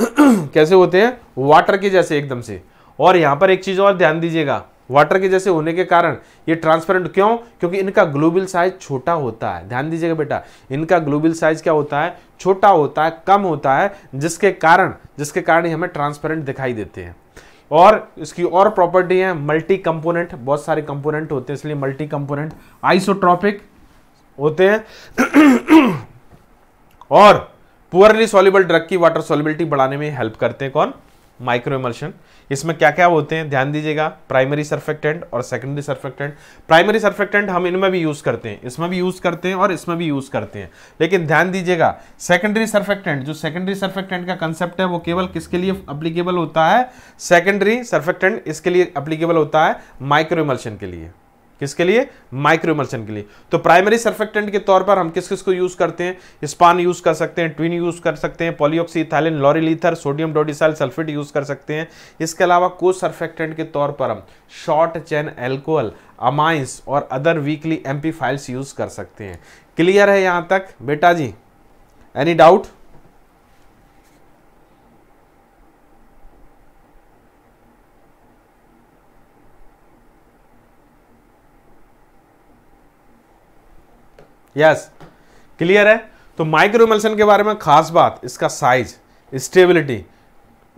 कैसे होते हैं वाटर के जैसे एकदम से और यहाँ पर एक चीज़ और ध्यान दीजिएगा वाटर के जैसे होने के कारण ये ट्रांसपेरेंट क्यों क्योंकि इनका ग्लोबल साइज छोटा होता है ध्यान दीजिएगा बेटा इनका ग्लोबिल साइज क्या होता है छोटा होता है कम होता है जिसके कारण जिसके कारण हमें ट्रांसपेरेंट दिखाई देते हैं और इसकी और प्रॉपर्टी है मल्टी कंपोनेंट बहुत सारे कंपोनेंट होते हैं इसलिए मल्टी कंपोनेंट आइसोट्रॉपिक होते हैं और पुअरली सॉलिबल ड्रग की वाटर सॉल्युबिलिटी बढ़ाने में हेल्प करते हैं कौन माइक्रो इमल्शन इसमें क्या क्या होते हैं ध्यान दीजिएगा प्राइमरी सर्फेक्टेंट और सेकेंडरी सर्फेक्टेंट प्राइमरी सर्फेक्टेंट हम इनमें भी यूज़ करते हैं इसमें भी यूज़ करते हैं और इसमें भी यूज़ करते हैं लेकिन ध्यान दीजिएगा सेकेंडरी सर्फेक्टेंट जो सेकेंडरी सर्फेक्टेंट का कंसेप्ट है वो केवल किसके लिए अप्लीकेबल होता है सेकेंडरी सर्फेक्टेंट इसके लिए अप्लीकेबल होता है माइक्रो इमल्शन के लिए किसके लिए माइक्रो इमर्शन के लिए तो प्राइमरी सर्फेक्टेंट के तौर पर हम किस किस को यूज करते हैं स्पान यूज कर सकते हैं ट्विन यूज कर सकते हैं polyoxyethylene lauryl ether sodium dodecyl sulphate use कर सकते हैं इसके अलावा को सर्फेक्टेंट के तौर पर हम शॉर्ट चैन एल्कोहल अमाइंस और other weakly amphiphiles use कर सकते हैं क्लियर है यहाँ तक बेटा जी एनी डाउट यस क्लियर है तो माइक्रो के बारे में खास बात इसका साइज स्टेबिलिटी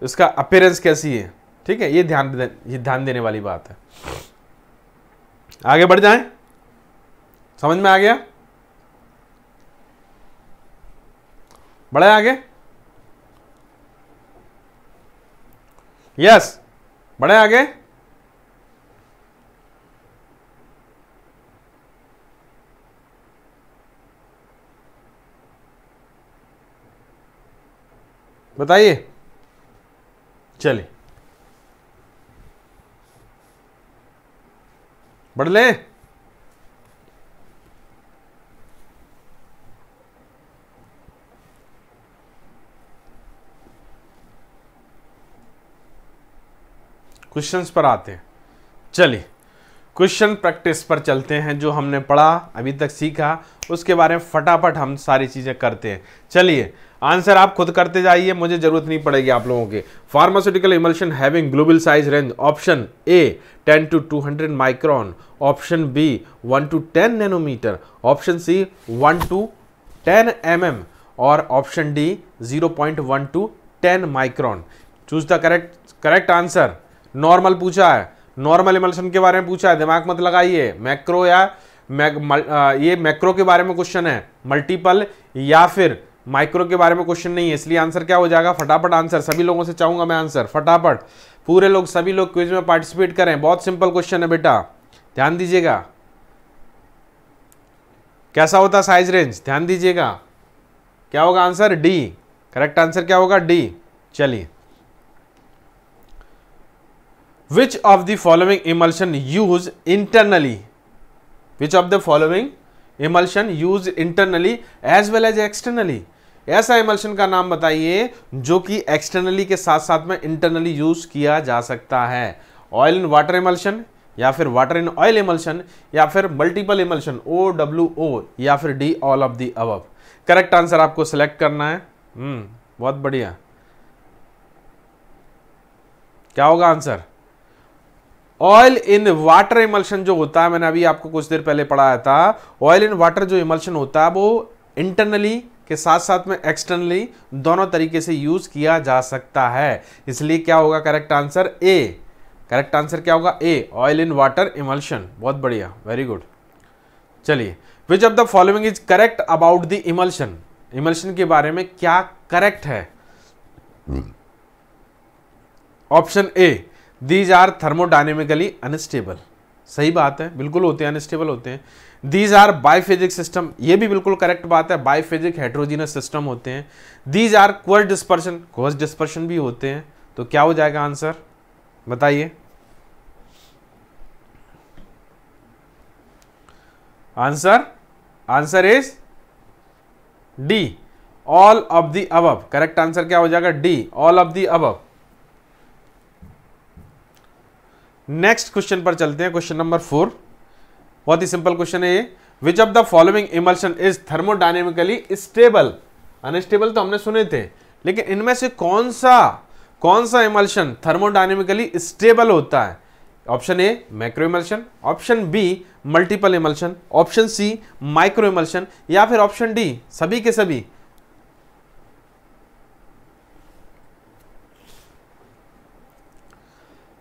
इसका अपेयरेंस कैसी है ठीक है ये ध्यान ये ध्यान देने वाली बात है आगे बढ़ जाए समझ में आ गया बढ़े आगे यस बढ़े आगे बताइए चलिए बढ़ ले क्वेश्चंस पर आते हैं चलिए क्वेश्चन प्रैक्टिस पर चलते हैं जो हमने पढ़ा अभी तक सीखा उसके बारे में फटाफट हम सारी चीज़ें करते हैं चलिए आंसर आप खुद करते जाइए मुझे जरूरत नहीं पड़ेगी आप लोगों के pharmaceutical emulsion having global size range option A 10 to 200 micron option B 1 to 10 nanometre option C 1 to 10 mm, और option D 0.1 to 10 micron choose the correct correct answer normal पूछा है नॉर्मल इमल्शन के बारे में पूछा है दिमाग मत लगाइए मैक्रो या मैक मल, आ, ये मैक्रो के बारे में क्वेश्चन है मल्टीपल या फिर माइक्रो के बारे में क्वेश्चन नहीं है इसलिए आंसर क्या हो जाएगा फटाफट आंसर सभी लोगों से चाहूंगा मैं आंसर फटाफट पूरे लोग सभी लोग क्विज में पार्टिसिपेट करें बहुत सिंपल क्वेश्चन है बेटा ध्यान दीजिएगा कैसा होता साइज रेंज ध्यान दीजिएगा क्या होगा आंसर डी करेक्ट आंसर क्या होगा डी चलिए which of the following emulsion use internally which of the following emulsion use internally as well as externally ऐसा इमल्शन का नाम बताइए जो कि एक्सटर्नली के साथ साथ में इंटरनली यूज किया जा सकता है ऑयल इन वाटर इमल्शन या फिर वाटर इन ऑयल इमल्शन या फिर multiple emulsion O W O या फिर डी ऑल ऑफ दी अब करेक्ट आंसर आपको सिलेक्ट करना है हम्म बहुत बढ़िया क्या होगा answer oil in water emulsion जो होता है मैंने अभी आपको कुछ देर पहले पढ़ाया था ऑयल इन वाटर जो इमल्शन होता है वो इंटरनली के साथ साथ में एक्सटर्नली दोनों तरीके से यूज किया जा सकता है इसलिए क्या होगा correct answer A correct answer क्या होगा A oil in water emulsion बहुत बढ़िया वेरी गुड चलिए which of the following is correct about the emulsion emulsion के बारे में क्या करेक्ट है option hmm. A these are thermodynamically unstable सही बात है बिल्कुल होते हैं अनस्टेबल होते हैं दीज आर बायोफिजिक सिस्टम ये भी बिल्कुल करेक्ट बात है बायोफिजिक हाइड्रोजीनस सिस्टम होते हैं these are coarse dispersion coarse dispersion भी होते हैं तो क्या हो जाएगा आंसर बताइए answer answer is D all of the above correct answer क्या हो जाएगा D all of the above next question पर चलते हैं क्वेश्चन नंबर फोर बहुत ही सिंपल क्वेश्चन है ये which of the following emulsion is thermodynamically stable unstable तो हमने सुने थे लेकिन इनमें से कौन सा कौन सा इमल्शन थर्मोडाइनेमिकली स्टेबल होता है option A macro emulsion option B multiple emulsion option C micro emulsion या फिर ऑप्शन डी सभी के सभी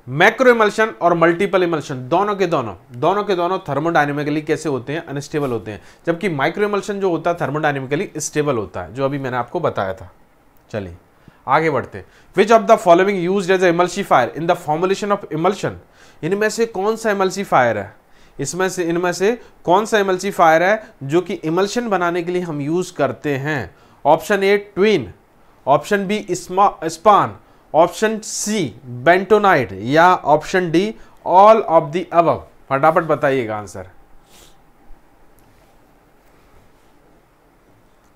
मैक्रो इमल्शन और मल्टीपल इमल्शन दोनों के दोनों दोनों के दोनों थर्मोडाइनमिकली कैसे होते हैं अनस्टेबल होते हैं जबकि माइक्रो इमल्शन जो होता है थर्मोडाइनमिकली स्टेबल होता है जो अभी मैंने आपको बताया था चलिए आगे बढ़ते which of the following use as emulsifier in the formulation of emulsion इनमें से कौन सा इमल्सीफायर है इसमें से इनमें से कौन सा इमल्सीफायर है जो कि इमल्शन बनाने के लिए हम यूज करते हैं option A tween option B span option C bentonite या option D all of the अब फटाफट बताइएगा आंसर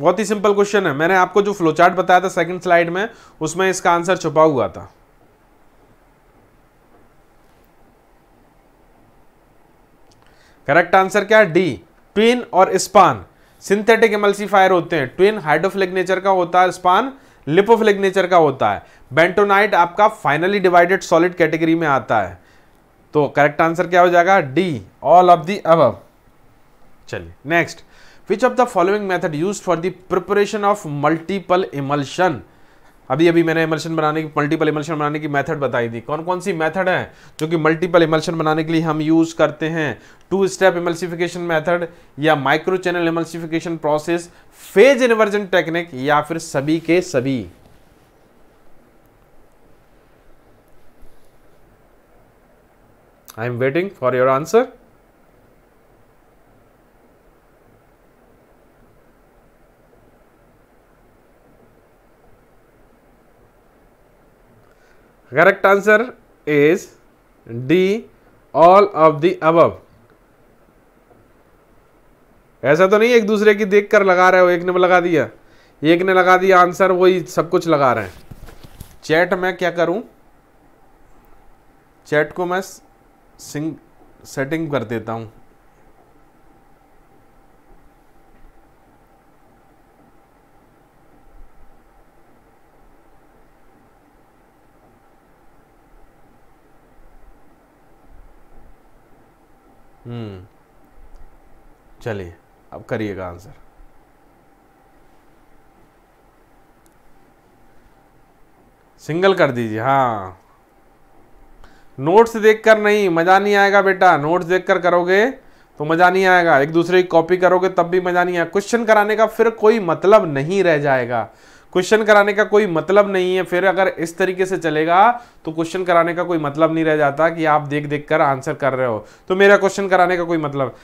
बहुत ही सिंपल क्वेश्चन है मैंने आपको जो फ्लोचार्ट बताया था सेकंड स्लाइड में उसमें इसका आंसर छुपा हुआ था करेक्ट आंसर क्या है डी ट्विन और स्पान सिंथेटिक एमल्सीफायर होते हैं ट्विन हाइड्रोफ्लिक नेचर का होता है स्पान लिपोफिलिक नेचर का होता है बेंटोनाइट आपका फाइनली डिवाइडेड सॉलिड कैटेगरी में आता है तो करेक्ट आंसर क्या हो जाएगा डी ऑल ऑफ दी अब चलिए next which of the following method use for the preparation of multiple emulsion अभी अभी मैंने इमल्शन बनाने की मल्टीपल इमल्शन बनाने की मेथड बताई थी कौन कौन सी मेथड है जो कि मल्टीपल इमल्शन बनाने के लिए हम यूज़ करते हैं टू स्टेप इमल्सिफिकेशन मेथड या micro channel emulsification process phase inversion technique या फिर सभी के सभी I am waiting for your answer correct answer is D all of the above ऐसा तो नहीं एक दूसरे की देख कर लगा रहे हो एक ने लगा दिया एक ने लगा दिया आंसर वही सब कुछ लगा रहे हैं चैट में क्या करूं चैट को मैं सिंग सेटिंग कर देता हूं चलिए अब करिएगा आंसर सिंगल कर दीजिए हाँ नोट्स देखकर नहीं मज़ा नहीं आएगा बेटा नोट्स देखकर करोगे तो मज़ा नहीं आएगा एक दूसरे की कॉपी करोगे तब भी मज़ा नहीं आएगा क्वेश्चन कराने का फिर कोई मतलब नहीं रह जाएगा क्वेश्चन कराने का कोई मतलब नहीं है फिर अगर इस तरीके से चलेगा तो क्वेश्चन कराने का कोई मतलब नहीं रह जाता कि आप देख देख कर आंसर कर रहे हो तो मेरा क्वेश्चन कराने का कोई मतलब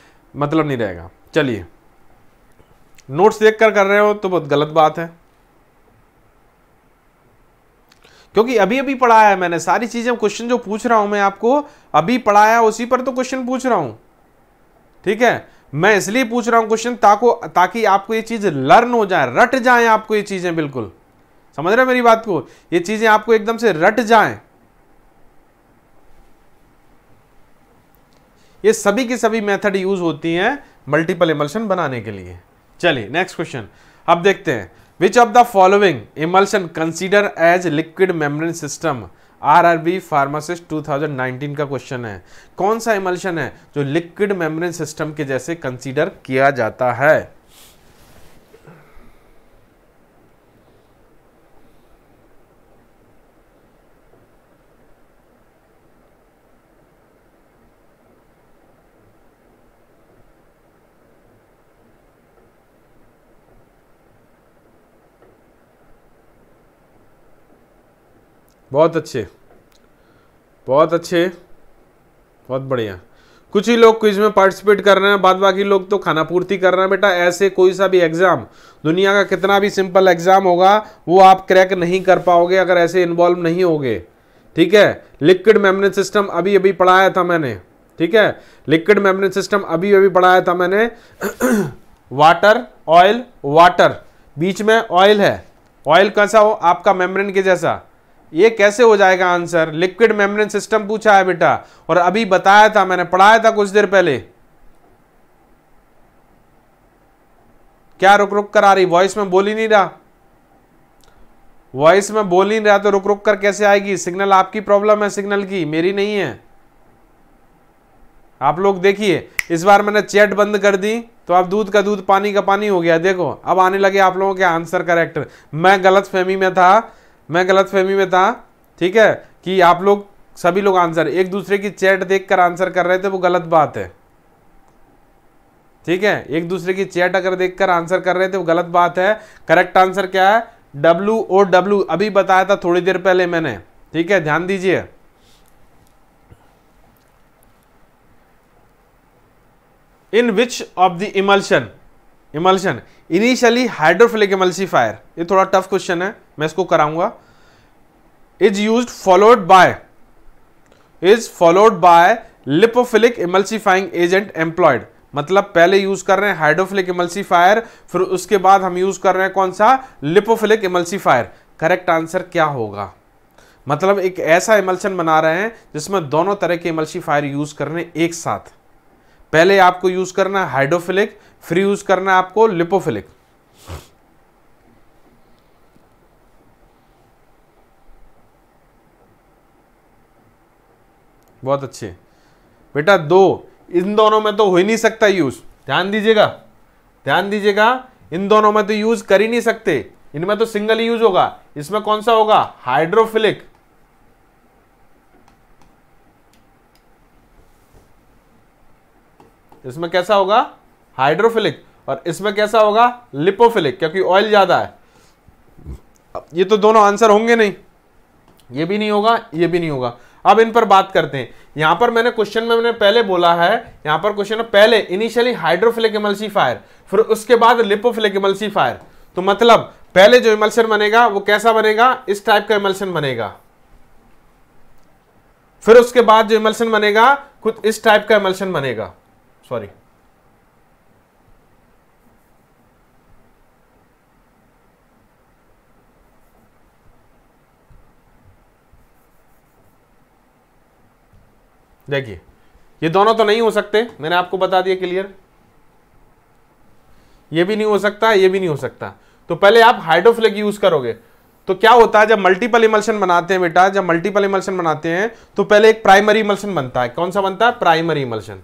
मतलब नहीं रहेगा चलिए नोट्स देख कर कर रहे हो तो बहुत गलत बात है क्योंकि अभी अभी पढ़ाया है मैंने सारी चीज़ें क्वेश्चन जो पूछ रहा हूं मैं आपको अभी पढ़ाया उसी पर तो क्वेश्चन पूछ रहा हूं ठीक है मैं इसलिए पूछ रहा हूं क्वेश्चन ताको ताकि आपको ये चीज़ लर्न हो जाए रट जाए आपको ये चीज़ें बिल्कुल समझ रहे मेरी बात को ये चीज़ें आपको एकदम से रट जाएं ये सभी की सभी मेथड यूज होती हैं मल्टीपल इमल्शन बनाने के लिए चलिए नेक्स्ट क्वेश्चन अब देखते हैं which of the following emulsion consider as liquid membrane system R R B pharmacist nineteen का क्वेश्चन है कौन सा इमल्शन है जो लिक्विड मेम्ब्रेन सिस्टम के जैसे कंसीडर किया जाता है बहुत अच्छे बहुत अच्छे बहुत बढ़िया कुछ ही लोग क्विज में पार्टिसिपेट कर रहे हैं बाद बाकी लोग तो खाना पूर्ति कर रहे हैं बेटा ऐसे कोई सा भी एग्ज़ाम दुनिया का कितना भी सिंपल एग्ज़ाम होगा वो आप क्रैक नहीं कर पाओगे अगर ऐसे इन्वॉल्व नहीं होगे ठीक है लिक्विड मेमरेज सिस्टम अभी अभी पढ़ाया था मैंने ठीक है लिक्विड मेमोरी सिस्टम अभी अभी पढ़ाया था मैंने वाटर ऑयल वाटर बीच में ऑयल है ऑयल कैसा हो आपका मेम्ब्रेन के जैसा ये कैसे हो जाएगा आंसर लिक्विड मेम्ब्रेन सिस्टम पूछा है बेटा और अभी बताया था मैंने पढ़ाया था कुछ देर पहले क्या रुक रुक कर आ रही वॉइस में बोल ही नहीं रहा वॉइस में बोल ही नहीं रहा तो रुक रुक कर कैसे आएगी सिग्नल आपकी प्रॉब्लम है सिग्नल की मेरी नहीं है आप लोग देखिए इस बार मैंने चैट बंद कर दी तो अब दूध का दूध पानी का पानी हो गया देखो अब आने लगे आप लोगों के आंसर करेक्ट मैं गलत फहमी में था मैं गलत फहमी में था ठीक है कि आप लोग सभी लोग आंसर एक दूसरे की चैट देख कर आंसर कर रहे थे वो गलत बात है ठीक है एक दूसरे की चैट अगर देखकर आंसर कर रहे थे वो गलत बात है करेक्ट आंसर क्या है डब्ल्यू ओ डब्ल्यू अभी बताया था थोड़ी देर पहले मैंने ठीक है ध्यान दीजिए in which of the emulsion emulsion initially hydrophilic emulsifier ये थोड़ा टफ क्वेश्चन है मैं इसको कराऊंगा is use followed by is followed by lipophilic emulsifying agent employed मतलब पहले यूज कर रहे हैं हाइड्रोफिलिक इमल्सीफायर फिर उसके बाद हम यूज कर रहे हैं कौन सा लिपोफिलिक इमल्सीफायर करेक्ट आंसर क्या होगा मतलब एक ऐसा इमल्शन बना रहे हैं जिसमें दोनों तरह के इमल्सीफायर यूज कर रहे हैं एक साथ पहले आपको यूज करना हाइड्रोफिलिक फिर यूज करना आपको लिपोफिलिक बहुत अच्छे बेटा दो इन दोनों में तो हो ही नहीं सकता यूज ध्यान दीजिएगा ध्यान दीजिएगा इन दोनों में तो यूज कर ही नहीं सकते इनमें तो सिंगल यूज होगा इसमें कौन सा होगा हाइड्रोफिलिक इसमें कैसा होगा हाइड्रोफिलिक और इसमें कैसा होगा लिपोफिलिक क्योंकि ऑयल ज़्यादा है ये तो दोनों आंसर होंगे नहीं ये भी नहीं होगा ये भी नहीं होगा अब इन पर बात करते हैं यहां पर मैंने क्वेश्चन में मैंने पहले बोला है यहां पर क्वेश्चन पहले इनिशियली हाइड्रोफिलिक इमल्सीफायर फिर उसके बाद लिपोफिलिक फायर तो मतलब पहले जो इमल्सन बनेगा वो कैसा बनेगा इस टाइप का इमल्सन बनेगा फिर उसके बाद जो इमल्सन बनेगा कुछ इस टाइप का इमल्सन बनेगा सॉरी देखिए ये दोनों तो नहीं हो सकते मैंने आपको बता दिया क्लियर ये भी नहीं हो सकता ये भी नहीं हो सकता तो पहले आप हाइड्रोफ्लेक यूज करोगे तो क्या होता है जब मल्टीपल इमल्शन बनाते हैं बेटा जब मल्टीपल इमल्शन बनाते हैं तो पहले एक प्राइमरी इमल्शन बनता है कौन सा बनता है प्राइमरी इमल्शन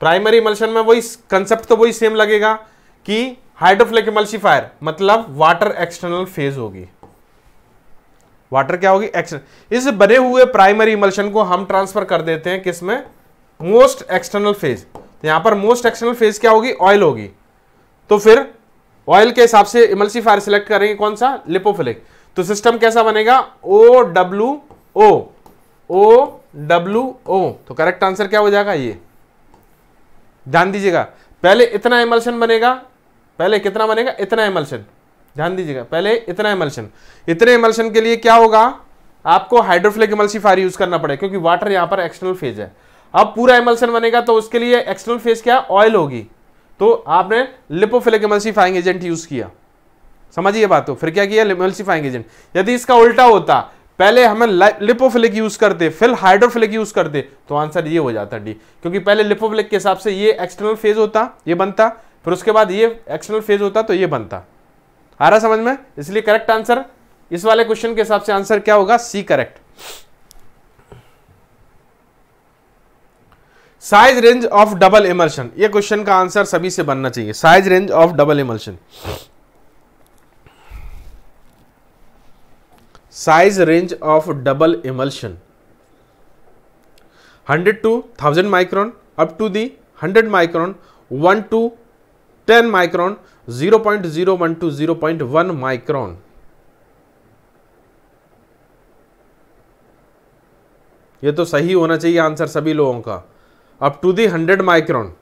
प्राइमरी इमल्शन में वही कंसेप्ट तो वही सेम लगेगा कि हाइड्रोफ्लिक इमल्सिफायर मतलब वाटर एक्सटर्नल फेज होगी वाटर क्या होगी एक्सटर्नल इस बने हुए प्राइमरी इमल्शन को हम ट्रांसफर कर देते हैं किसमें मोस्ट एक्सटर्नल फेज यहां पर मोस्ट एक्सटर्नल फेज क्या होगी ऑयल होगी तो फिर ऑयल के हिसाब से इमल्सिफायर सिलेक्ट करेंगे कौन सा लिपोफिलिक तो सिस्टम कैसा बनेगा ओ डब्ल्यू ओ ओ डब्ल्यू ओ तो करेक्ट आंसर क्या हो जाएगा ये ध्यान दीजिएगा पहले इतना इमल्शन बनेगा पहले कितना बनेगा इतना इमल्शन ध्यान दीजिएगा पहले इतना इमल्शन इतने इमल्शन के लिए क्या होगा आपको हाइड्रोफ्लिक एमल्सीफायर यूज करना पड़ेगा क्योंकि वाटर यहां पर एक्सटर्नल फेज है अब पूरा इमल्शन बनेगा तो उसके लिए एक्सटर्नल फेज क्या ऑयल होगी तो आपने लिपोफिलिक एमल्सीफाइंग एजेंट यूज किया समझिए बात तो फिर क्या किया एमल्सीफाइंग एजेंट यदि इसका उल्टा होता पहले हमें लिपोफिलिक यूज करते फिर हाइड्रोफिलिक यूज करते तो आंसर ये हो जाता डी क्योंकि पहले लिपोफिलिक के हिसाब से ये एक्सटर्नल फेज होता ये बनता फिर उसके बाद ये एक्सटर्नल फेज होता तो ये बनता आ रहा समझ में इसलिए करेक्ट आंसर इस वाले क्वेश्चन के हिसाब से आंसर क्या होगा C correct size range of double emulsion ये क्वेश्चन का आंसर सभी से बनना चाहिए size range of double emulsion size range of double emulsion 100 to 1000 micron up to the 100 micron 1 to 10 micron 0.01 to 0.1 micron ये तो सही होना चाहिए आंसर सभी लोगों का up to the hundred micron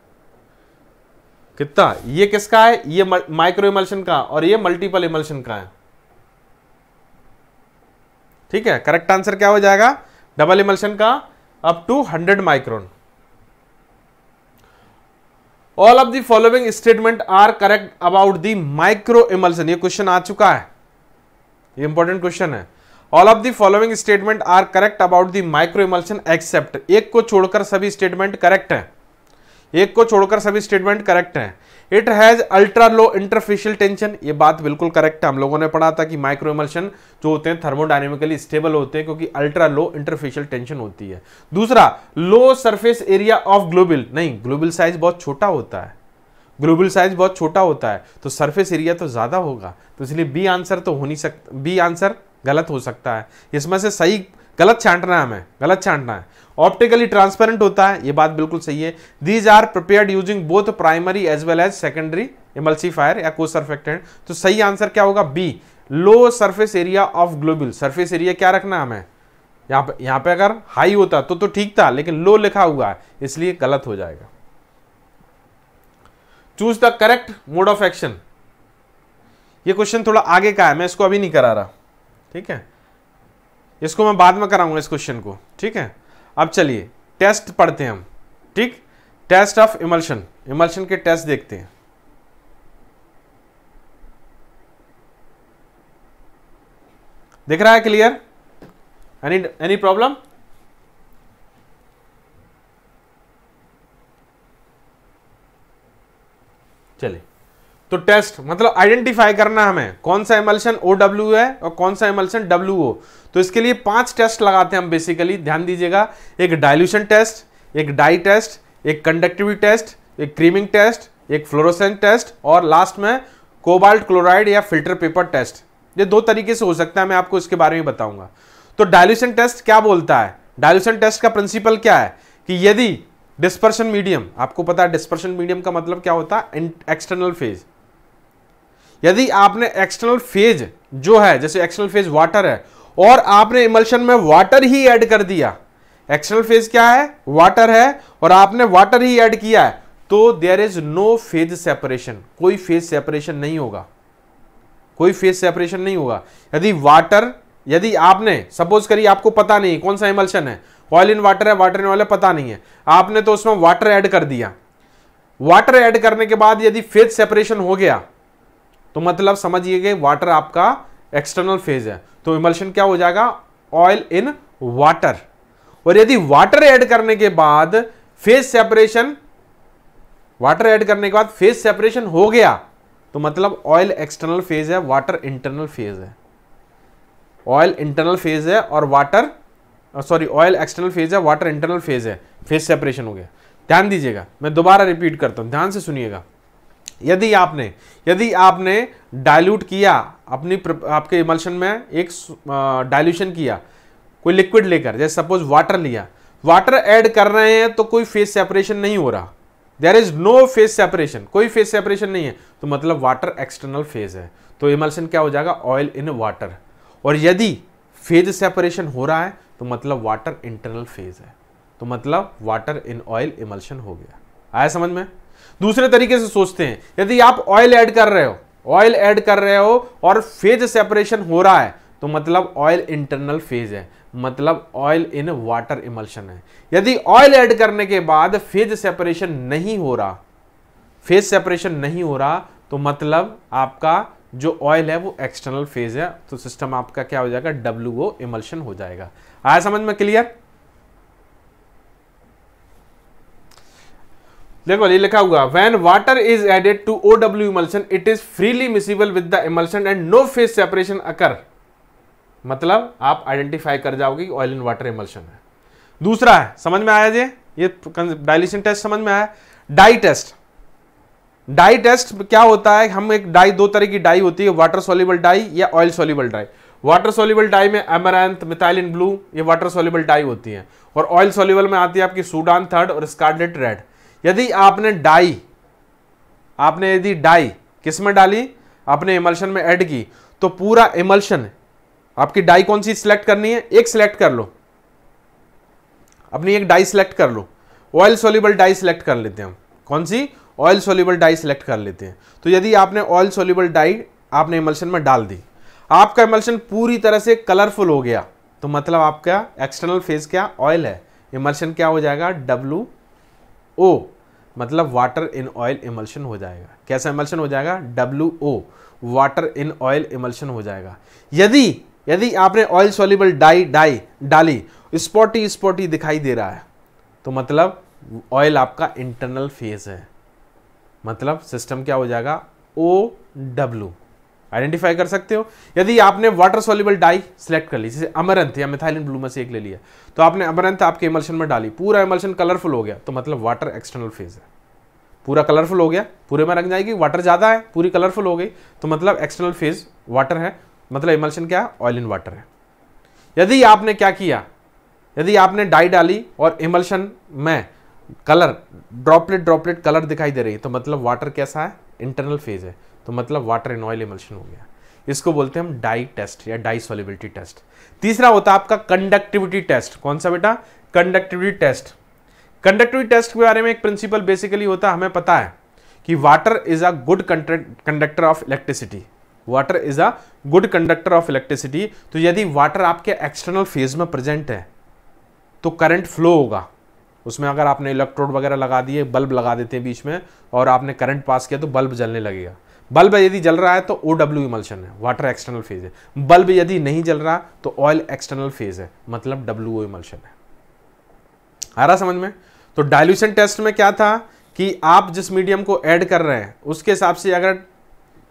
कितना ये किसका है ये माइक्रो इमल्शन का और ये मल्टीपल इमल्शन का है ठीक है करेक्ट आंसर क्या हो जाएगा डबल इमल्शन का up to hundred micron all of the following statement are correct about the micro emulsion ये क्वेश्चन आ चुका है ये इंपॉर्टेंट क्वेश्चन है all of the following statement are correct about the micro emulsion except एक को छोड़कर सभी स्टेटमेंट करेक्ट है एक को छोड़कर सभी स्टेटमेंट करेक्ट हैं it has ultra low interfacial tension ये बात बिल्कुल करेक्ट है हम लोगों ने पढ़ा था कि माइक्रो इमल्शन जो होते हैं थर्मोडाइनमिकली स्टेबल होते हैं क्योंकि अल्ट्रा लो इंटरफिशियल टेंशन होती है दूसरा low surface area of global नहीं ग्लोबल साइज बहुत छोटा होता है ग्लोबल साइज बहुत छोटा होता है तो सरफेस एरिया तो ज़्यादा होगा तो इसलिए बी आंसर तो हो नहीं सकता बी आंसर गलत हो सकता है इसमें से सही गलत छांटना है हमें गलत छांटना है ऑप्टिकली ट्रांसपेरेंट होता है ये बात बिल्कुल सही है these are prepared using both primary as well as secondary emulsifier या को सर्फेक्टेंट तो सही आंसर क्या होगा B low surface area of global surface area क्या रखना हमें यहाँ पे यहाँ पे अगर हाई होता तो तो ठीक था लेकिन लो लिखा हुआ है इसलिए गलत हो जाएगा choose the correct mode of action ये क्वेश्चन थोड़ा आगे का है मैं इसको अभी नहीं करा रहा ठीक है इसको मैं बाद में कराऊंगा इस क्वेश्चन को ठीक है अब चलिए टेस्ट पढ़ते हैं हम ठीक टेस्ट ऑफ इमल्शन इमल्शन के टेस्ट देखते हैं दिख रहा है क्लियर एनी एनी प्रॉब्लम चलिए तो टेस्ट मतलब आइडेंटिफाई करना हमें कौन सा एमल्शन ओ डब्ल्यू है और कौन सा एमल्शन डब्ल्यू ओ तो इसके लिए पांच टेस्ट लगाते हैं हम बेसिकली ध्यान दीजिएगा एक डाइल्यूशन टेस्ट एक डाई टेस्ट एक कंडक्टिविटी टेस्ट एक क्रीमिंग टेस्ट एक फ्लोरोसेंट टेस्ट और लास्ट में कोबाल्ट क्लोराइड या फिल्टर पेपर टेस्ट ये दो तरीके से हो सकता है मैं आपको इसके बारे में बताऊंगा तो डायल्यूशन टेस्ट क्या बोलता है डायल्यूशन टेस्ट का प्रिंसिपल क्या है कि यदि डिस्पर्शन मीडियम आपको पता है डिस्पर्शन मीडियम का मतलब क्या होता है एक्सटर्नल फेज यदि आपने एक्सटर्नल फेज जो है जैसे एक्सटर्नल फेज वाटर है और आपने इमल्शन में वाटर ही ऐड कर दिया एक्सटर्नल फेज क्या है वाटर है और आपने वाटर ही ऐड किया है तो there is no phase separation कोई फेज सेपरेशन नहीं होगा कोई फेज सेपरेशन नहीं होगा यदि वाटर यदि आपने सपोज करिए आपको पता नहीं कौन सा इमल्शन है ऑयल इन वाटर है वाटर इन ऑयल है पता नहीं है आपने तो उसमें वाटर ऐड कर दिया वाटर ऐड करने के बाद यदि फेज सेपरेशन हो गया तो मतलब समझिए कि वाटर आपका एक्सटर्नल फेज है तो इमल्शन क्या हो जाएगा ऑयल इन वाटर और यदि वाटर ऐड करने के बाद फेज सेपरेशन वाटर ऐड करने के बाद फेज सेपरेशन हो गया तो मतलब ऑयल एक्सटर्नल फेज है वाटर इंटरनल फेज है ऑयल इंटरनल फेज है और water sorry oil external phase है वाटर इंटरनल फेज है फेज सेपरेशन हो गया ध्यान दीजिएगा मैं दोबारा रिपीट करता हूं ध्यान से सुनिएगा यदि आपने यदि आपने डाइल्यूट किया अपनी आपके इमल्शन में एक डाइल्यूशन किया कोई लिक्विड लेकर जैसे सपोज वाटर लिया वाटर ऐड कर रहे हैं तो कोई फेस सेपरेशन नहीं हो रहा there is no phase separation कोई फेस सेपरेशन नहीं है तो मतलब वाटर एक्सटर्नल फेज है तो इमल्शन क्या हो जाएगा ऑयल इन वाटर और यदि फेज सेपरेशन हो रहा है तो मतलब वाटर इंटरनल फेज है तो मतलब वाटर इन ऑयल इमल्शन हो गया आया समझ में दूसरे तरीके से सोचते हैं यदि आप ऑयल ऐड कर रहे हो ऑयल ऐड कर रहे हो और फेज सेपरेशन हो रहा है तो मतलब ऑयल इंटरनल फेज है मतलब ऑयल इन वाटर इमल्शन है यदि ऑयल ऐड करने के बाद फेज सेपरेशन नहीं हो रहा फेज सेपरेशन नहीं हो रहा तो मतलब आपका जो ऑयल है वो एक्सटर्नल फेज है तो सिस्टम आपका क्या हो जाएगा डब्ल्यू ओ इमल्शन हो जाएगा आया समझ में क्लियर देखो ये लिखा हुआ when water is added to O W emulsion it is freely miscible with the emulsion and no phase separation occur मतलब आप आइडेंटिफाई कर जाओगे कि ऑयल इन वाटर इमल्शन है दूसरा है समझ में आया जी ये डायलिशन टेस्ट समझ में आया डाई टेस्ट डाई टेस्ट क्या होता है हम एक डाई दो तरह की डाई होती है वाटर सोल्यूबल डाई या oil soluble dye water soluble dye में एमरैंथ मिथाइलिन ब्लू ये वाटर सोल्यूबल डाई होती है और ऑयल सोल्यूबल में आती है आपकी सूडान थर्ड और स्कारलेट रेड यदि आपने डाई आपने यदि डाई किस में डाली आपने इमल्शन में ऐड की तो पूरा इमल्शन आपकी डाई कौन सी सिलेक्ट करनी है एक सिलेक्ट कर लो अपनी एक डाई सिलेक्ट कर लो ऑयल सोल्यूबल डाई सिलेक्ट कर लेते हैं कौन सी ऑयल सोल्यूबल डाई सिलेक्ट कर लेते हैं तो यदि आपने ऑयल सोल्यूबल डाई आपने इमल्शन में डाल दी आपका इमल्शन पूरी तरह से कलरफुल हो गया तो मतलब आपका एक्सटर्नल फेज क्या ऑयल है इमल्शन क्या हो जाएगा डब्लू ओ मतलब वाटर इन ऑयल इमल्शन हो जाएगा कैसा इमल्शन हो जाएगा W O water in oil emulsion हो जाएगा यदि यदि आपने ऑयल सोल्यूबल डाई डाई डाली स्पॉटी स्पॉटी दिखाई दे रहा है तो मतलब ऑयल आपका इंटरनल फेज है मतलब सिस्टम क्या हो जाएगा ओ डब्ल्यू आइडेंटिफाई कर सकते हो यदि आपने वाटर सोल्यूबल डाई सेलेक्ट कर ली जैसे अमरंथ या मिथाइलिन ब्लू में से एक ले लिया तो आपने अमरंथ आपके इमल्शन में डाली पूरा इमल्शन कलरफुल हो गया तो मतलब वाटर एक्सटर्नल फेज है पूरा कलरफुल हो गया पूरे में रंग जाएगी वाटर ज़्यादा है पूरी कलरफुल हो गई तो मतलब एक्सटर्नल फेज वाटर है मतलब इमल्शन क्या है ऑयल इन वाटर है यदि आपने क्या किया यदि आपने डाई डाली और इमल्शन में कलर ड्रॉपलेट ड्रॉपलेट कलर दिखाई दे रही है तो मतलब वाटर कैसा है इंटरनल फेज है तो मतलब वाटर एंड ऑयल इमल्शन हो गया इसको बोलते हैं हम डाई टेस्ट या डाई सोलिबिलिटी टेस्ट तीसरा होता है आपका कंडक्टिविटी टेस्ट कौन सा बेटा कंडक्टिविटी टेस्ट कंडक्टिविटी टेस्ट के बारे में एक प्रिंसिपल बेसिकली होता है हमें पता है कि water is a good conductor of electricity water is a good conductor of electricity तो यदि वाटर आपके एक्सटर्नल फेज में प्रेजेंट है तो करंट फ्लो होगा उसमें अगर आपने इलेक्ट्रोड वगैरह लगा दिए बल्ब लगा देते हैं बीच में और आपने करंट पास किया तो बल्ब जलने लगेगा बल्ब यदि जल रहा है तो ओ डब्ल्यू इमल्शन है वाटर एक्सटर्नल फेज है बल्ब यदि नहीं जल रहा तो ऑयल एक्सटर्नल फेज है मतलब डब्ल्यू ओ इमल्शन है आ रहा समझ में तो डाइल्यूशन टेस्ट में क्या था कि आप जिस मीडियम को ऐड कर रहे हैं उसके हिसाब से अगर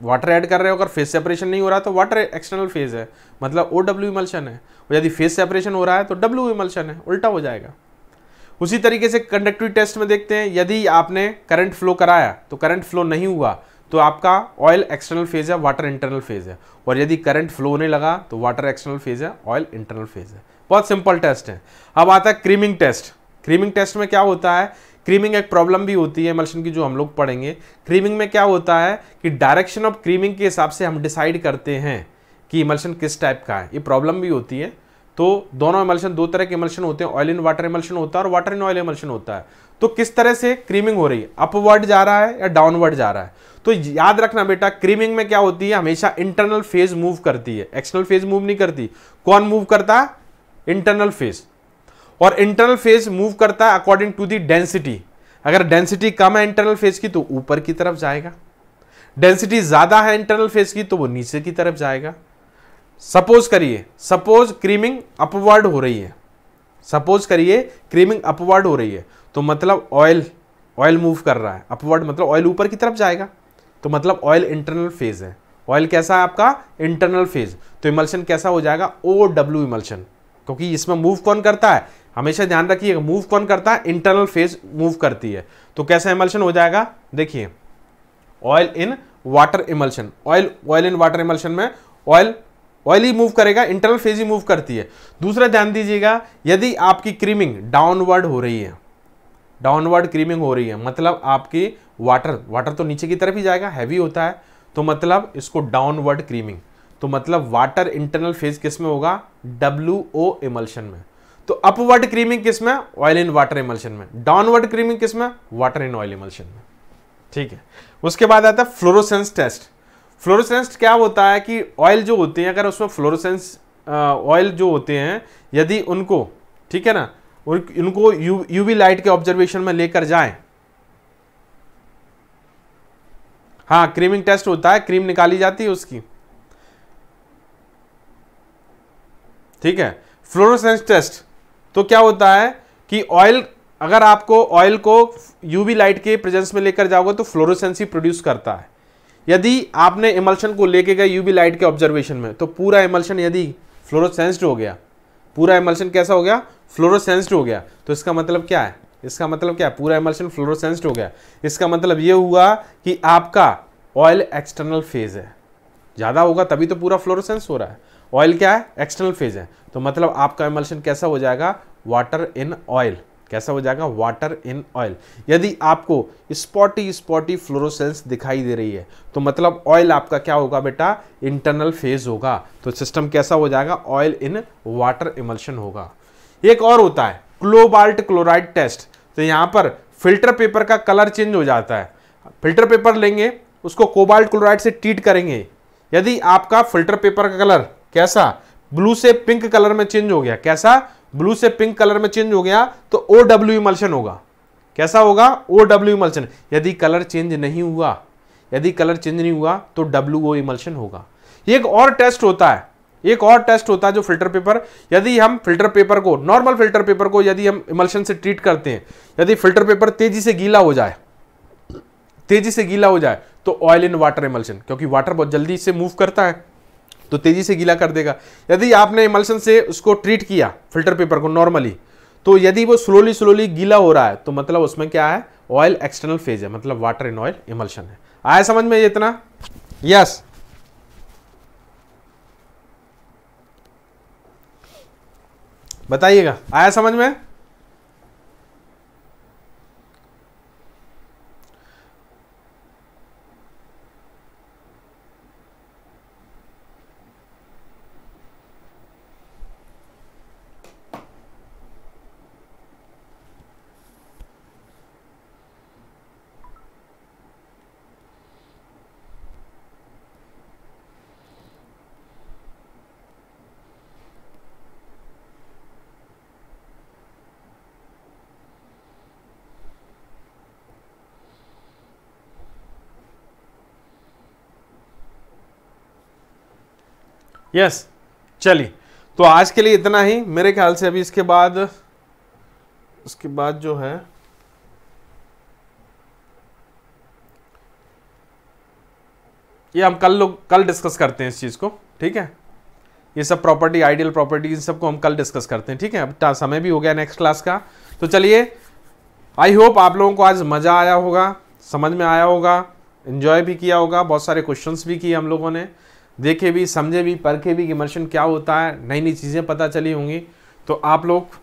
वाटर ऐड कर रहे हो अगर फेस सेपरेशन नहीं हो रहा तो वाटर एक्सटर्नल फेज है मतलब ओ डब्ल्यू इमल्शन है और यदि फेस सेपरेशन हो रहा है तो डब्ल्यू इमल्शन है उल्टा हो जाएगा उसी तरीके से कंडक्टिव टेस्ट में देखते हैं यदि आपने करंट फ्लो कराया तो करंट फ्लो नहीं हुआ तो आपका ऑयल एक्सटर्नल फेज है वाटर इंटरनल फेज है और यदि करंट फ्लो होने लगा तो वाटर एक्सटर्नल फेज है ऑयल इंटरनल फेज है बहुत सिंपल टेस्ट है अब आता है क्रीमिंग टेस्ट क्रीमिंग टेस्ट में क्या होता है क्रीमिंग एक प्रॉब्लम भी होती है मल्शन की जो हम लोग पढ़ेंगे क्रीमिंग में क्या होता है कि डायरेक्शन ऑफ क्रीमिंग के हिसाब से हम डिसाइड करते हैं कि इमल्शन किस टाइप का है ये प्रॉब्लम भी होती है तो दोनों इमल्शन दो तरह के इमल्शन होते हैं ऑयल इन वाटर इमल्शन होता है और वाटर इन ऑयल इमल्शन होता है तो किस तरह से क्रीमिंग हो रही है अपवर्ड जा रहा है या डाउनवर्ड जा रहा है तो याद रखना बेटा क्रीमिंग में क्या होती है हमेशा इंटरनल फेज मूव करती है एक्सटर्नल फेज मूव नहीं करती कौन मूव करता है इंटरनल फेज और इंटरनल फेज मूव करता है अकॉर्डिंग टू दी डेंसिटी अगर डेंसिटी कम है इंटरनल फेज की तो ऊपर की तरफ जाएगा डेंसिटी ज़्यादा है इंटरनल फेज की तो वो नीचे की तरफ जाएगा सपोज करिए सपोज क्रीमिंग अपवर्ड हो रही है सपोज करिए क्रीमिंग अपवर्ड हो रही है तो मतलब ऑयल ऑयल मूव कर रहा है अपवर्ड मतलब ऑयल ऊपर की तरफ जाएगा तो मतलब ऑयल इंटरनल फेज है ऑयल कैसा है आपका इंटरनल फेज तो इमल्शन कैसा हो जाएगा ओ डब्ल्यू इमल्शन क्योंकि इसमें मूव कौन करता है हमेशा ध्यान रखिएगा मूव कौन करता है इंटरनल फेज मूव करती है तो कैसा इमल्शन हो जाएगा देखिए oil in water emulsion oil oil in water emulsion में ऑयल ऑयल ही मूव करेगा इंटरनल फेज ही मूव करती है दूसरा ध्यान दीजिएगा यदि आपकी क्रीमिंग डाउनवर्ड हो रही है डाउनवर्ड क्रीमिंग हो रही है मतलब आपकी वाटर वाटर तो नीचे की तरफ ही जाएगा हैवी होता है तो मतलब इसको डाउनवर्ड क्रीमिंग तो मतलब वाटर इंटरनल फेज किस में होगा डब्ल्यू ओ इमल्शन में तो अपवर्ड क्रीमिंग किस में ऑयल इन वाटर इमल्शन में डाउनवर्ड क्रीमिंग किस में वाटर इन ऑयल इमल्शन में ठीक है उसके बाद आता है फ्लोरोसेंस टेस्ट फ्लोरोसेंस क्या होता है कि ऑयल जो होते हैं अगर उसमें फ्लोरोसेंस ऑयल जो होते हैं यदि उनको ठीक है ना उनको यू यूवी लाइट के ऑब्जर्वेशन में लेकर जाएं हाँ क्रीमिंग टेस्ट होता है क्रीम निकाली जाती है उसकी ठीक है फ्लोरोसेंस टेस्ट तो क्या होता है कि ऑयल अगर आपको ऑयल को यूवी लाइट के प्रेजेंस में लेकर जाओगे तो फ्लोरोसेंस ही प्रोड्यूस करता है यदि आपने इमल्शन को लेके गए यूवी लाइट के ऑब्जर्वेशन में तो पूरा इमल्शन यदि फ्लोरोसेंस्ड हो गया पूरा इमल्शन कैसा हो गया फ्लोरोसेंस्ड हो गया तो इसका मतलब क्या है इसका मतलब क्या पूरा इमल्शन फ्लोरोसेंस्ड हो गया इसका मतलब ये हुआ कि आपका ऑयल एक्सटर्नल फेज है ज़्यादा होगा तभी तो पूरा फ्लोरोसेंस हो रहा है ऑयल क्या है एक्सटर्नल फेज है तो मतलब आपका इमल्शन कैसा हो जाएगा वाटर इन ऑयल कैसा हो जाएगा वाटर इन ऑयल यदि आपको स्पॉटी स्पॉटी फ्लोरोसेंस दिखाई दे रही है तो मतलब ऑयल आपका क्या होगा बेटा इंटरनल फेज होगा तो सिस्टम कैसा हो जाएगा ऑयल इन वाटर इमल्शन होगा एक और होता है क्लोबाल्ट क्लोराइड टेस्ट तो यहाँ पर फिल्टर पेपर का कलर चेंज हो जाता है फिल्टर पेपर लेंगे उसको कोबाल्ट क्लोराइड से ट्रीट करेंगे यदि आपका फिल्टर पेपर का कलर कैसा ब्लू से पिंक कलर में चेंज हो गया कैसा ब्लू से पिंक कलर में चेंज हो गया तो ओ डब्ल्यू इमल्शन होगा कैसा होगा ओ डब्ल्यू इमल्शन यदि कलर चेंज नहीं हुआ यदि कलर चेंज नहीं हुआ तो डब्ल्यू ओ इमल्शन होगा ये एक और टेस्ट होता है एक और टेस्ट होता है जो फिल्टर पेपर यदि हम फिल्टर पेपर को नॉर्मल फिल्टर पेपर को यदि हम इमल्शन से ट्रीट करते हैं यदि फिल्टर पेपर तेजी से गीला हो जाए तेजी से गीला हो जाए तो ऑयल इन वाटर इमल्शन क्योंकि वाटर बहुत जल्दी इससे मूव करता है तो तेजी से गीला कर देगा यदि आपने इमल्शन से उसको ट्रीट किया फिल्टर पेपर को नॉर्मली तो यदि वो स्लोली स्लोली गीला हो रहा है तो मतलब उसमें क्या है ऑयल एक्सटर्नल फेज है मतलब वाटर इन ऑयल इमल्शन है आया समझ में ये इतना यस yes. बताइएगा आया समझ में यस चलिए तो आज के लिए इतना ही मेरे ख्याल से अभी इसके बाद उसके बाद जो है ये हम कल लोग कल डिस्कस करते हैं इस चीज़ को ठीक है ये सब प्रॉपर्टी आइडियल प्रॉपर्टी इन सबको हम कल डिस्कस करते हैं ठीक है अब समय भी हो गया नेक्स्ट क्लास का तो चलिए आई होप आप लोगों को आज मज़ा आया होगा समझ में आया होगा इन्जॉय भी किया होगा बहुत सारे क्वेश्चंस भी किए हम लोगों ने देखे भी समझे भी परखे भी कि इमर्शन क्या होता है नई नई चीज़ें पता चली होंगी तो आप लोग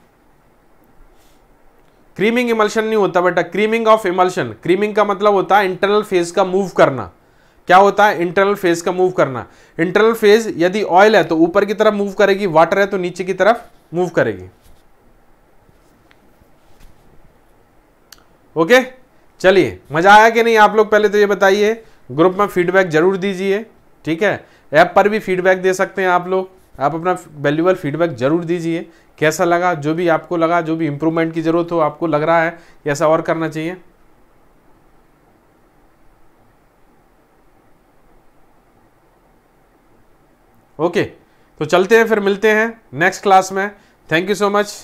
क्रीमिंग इमल्शन नहीं होता बेटा क्रीमिंग ऑफ इमल्शन क्रीमिंग का मतलब होता है इंटरनल फेज का मूव करना क्या होता है इंटरनल फेज का मूव करना इंटरनल फेज यदि ऑयल है तो ऊपर की तरफ मूव करेगी वाटर है तो नीचे की तरफ मूव करेगी ओके चलिए मजा आया कि नहीं आप लोग पहले तो ये बताइए ग्रुप में फीडबैक जरूर दीजिए ठीक है ऐप पर भी फीडबैक दे सकते हैं आप लोग आप अपना वैल्यूबल फीडबैक जरूर दीजिए कैसा लगा जो भी आपको लगा जो भी इम्प्रूवमेंट की ज़रूरत हो आपको लग रहा है ऐसा और करना चाहिए ओके तो चलते हैं फिर मिलते हैं नेक्स्ट क्लास में thank you so much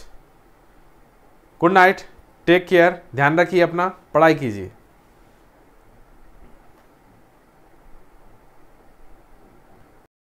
good night take care ध्यान रखिए अपना पढ़ाई कीजिए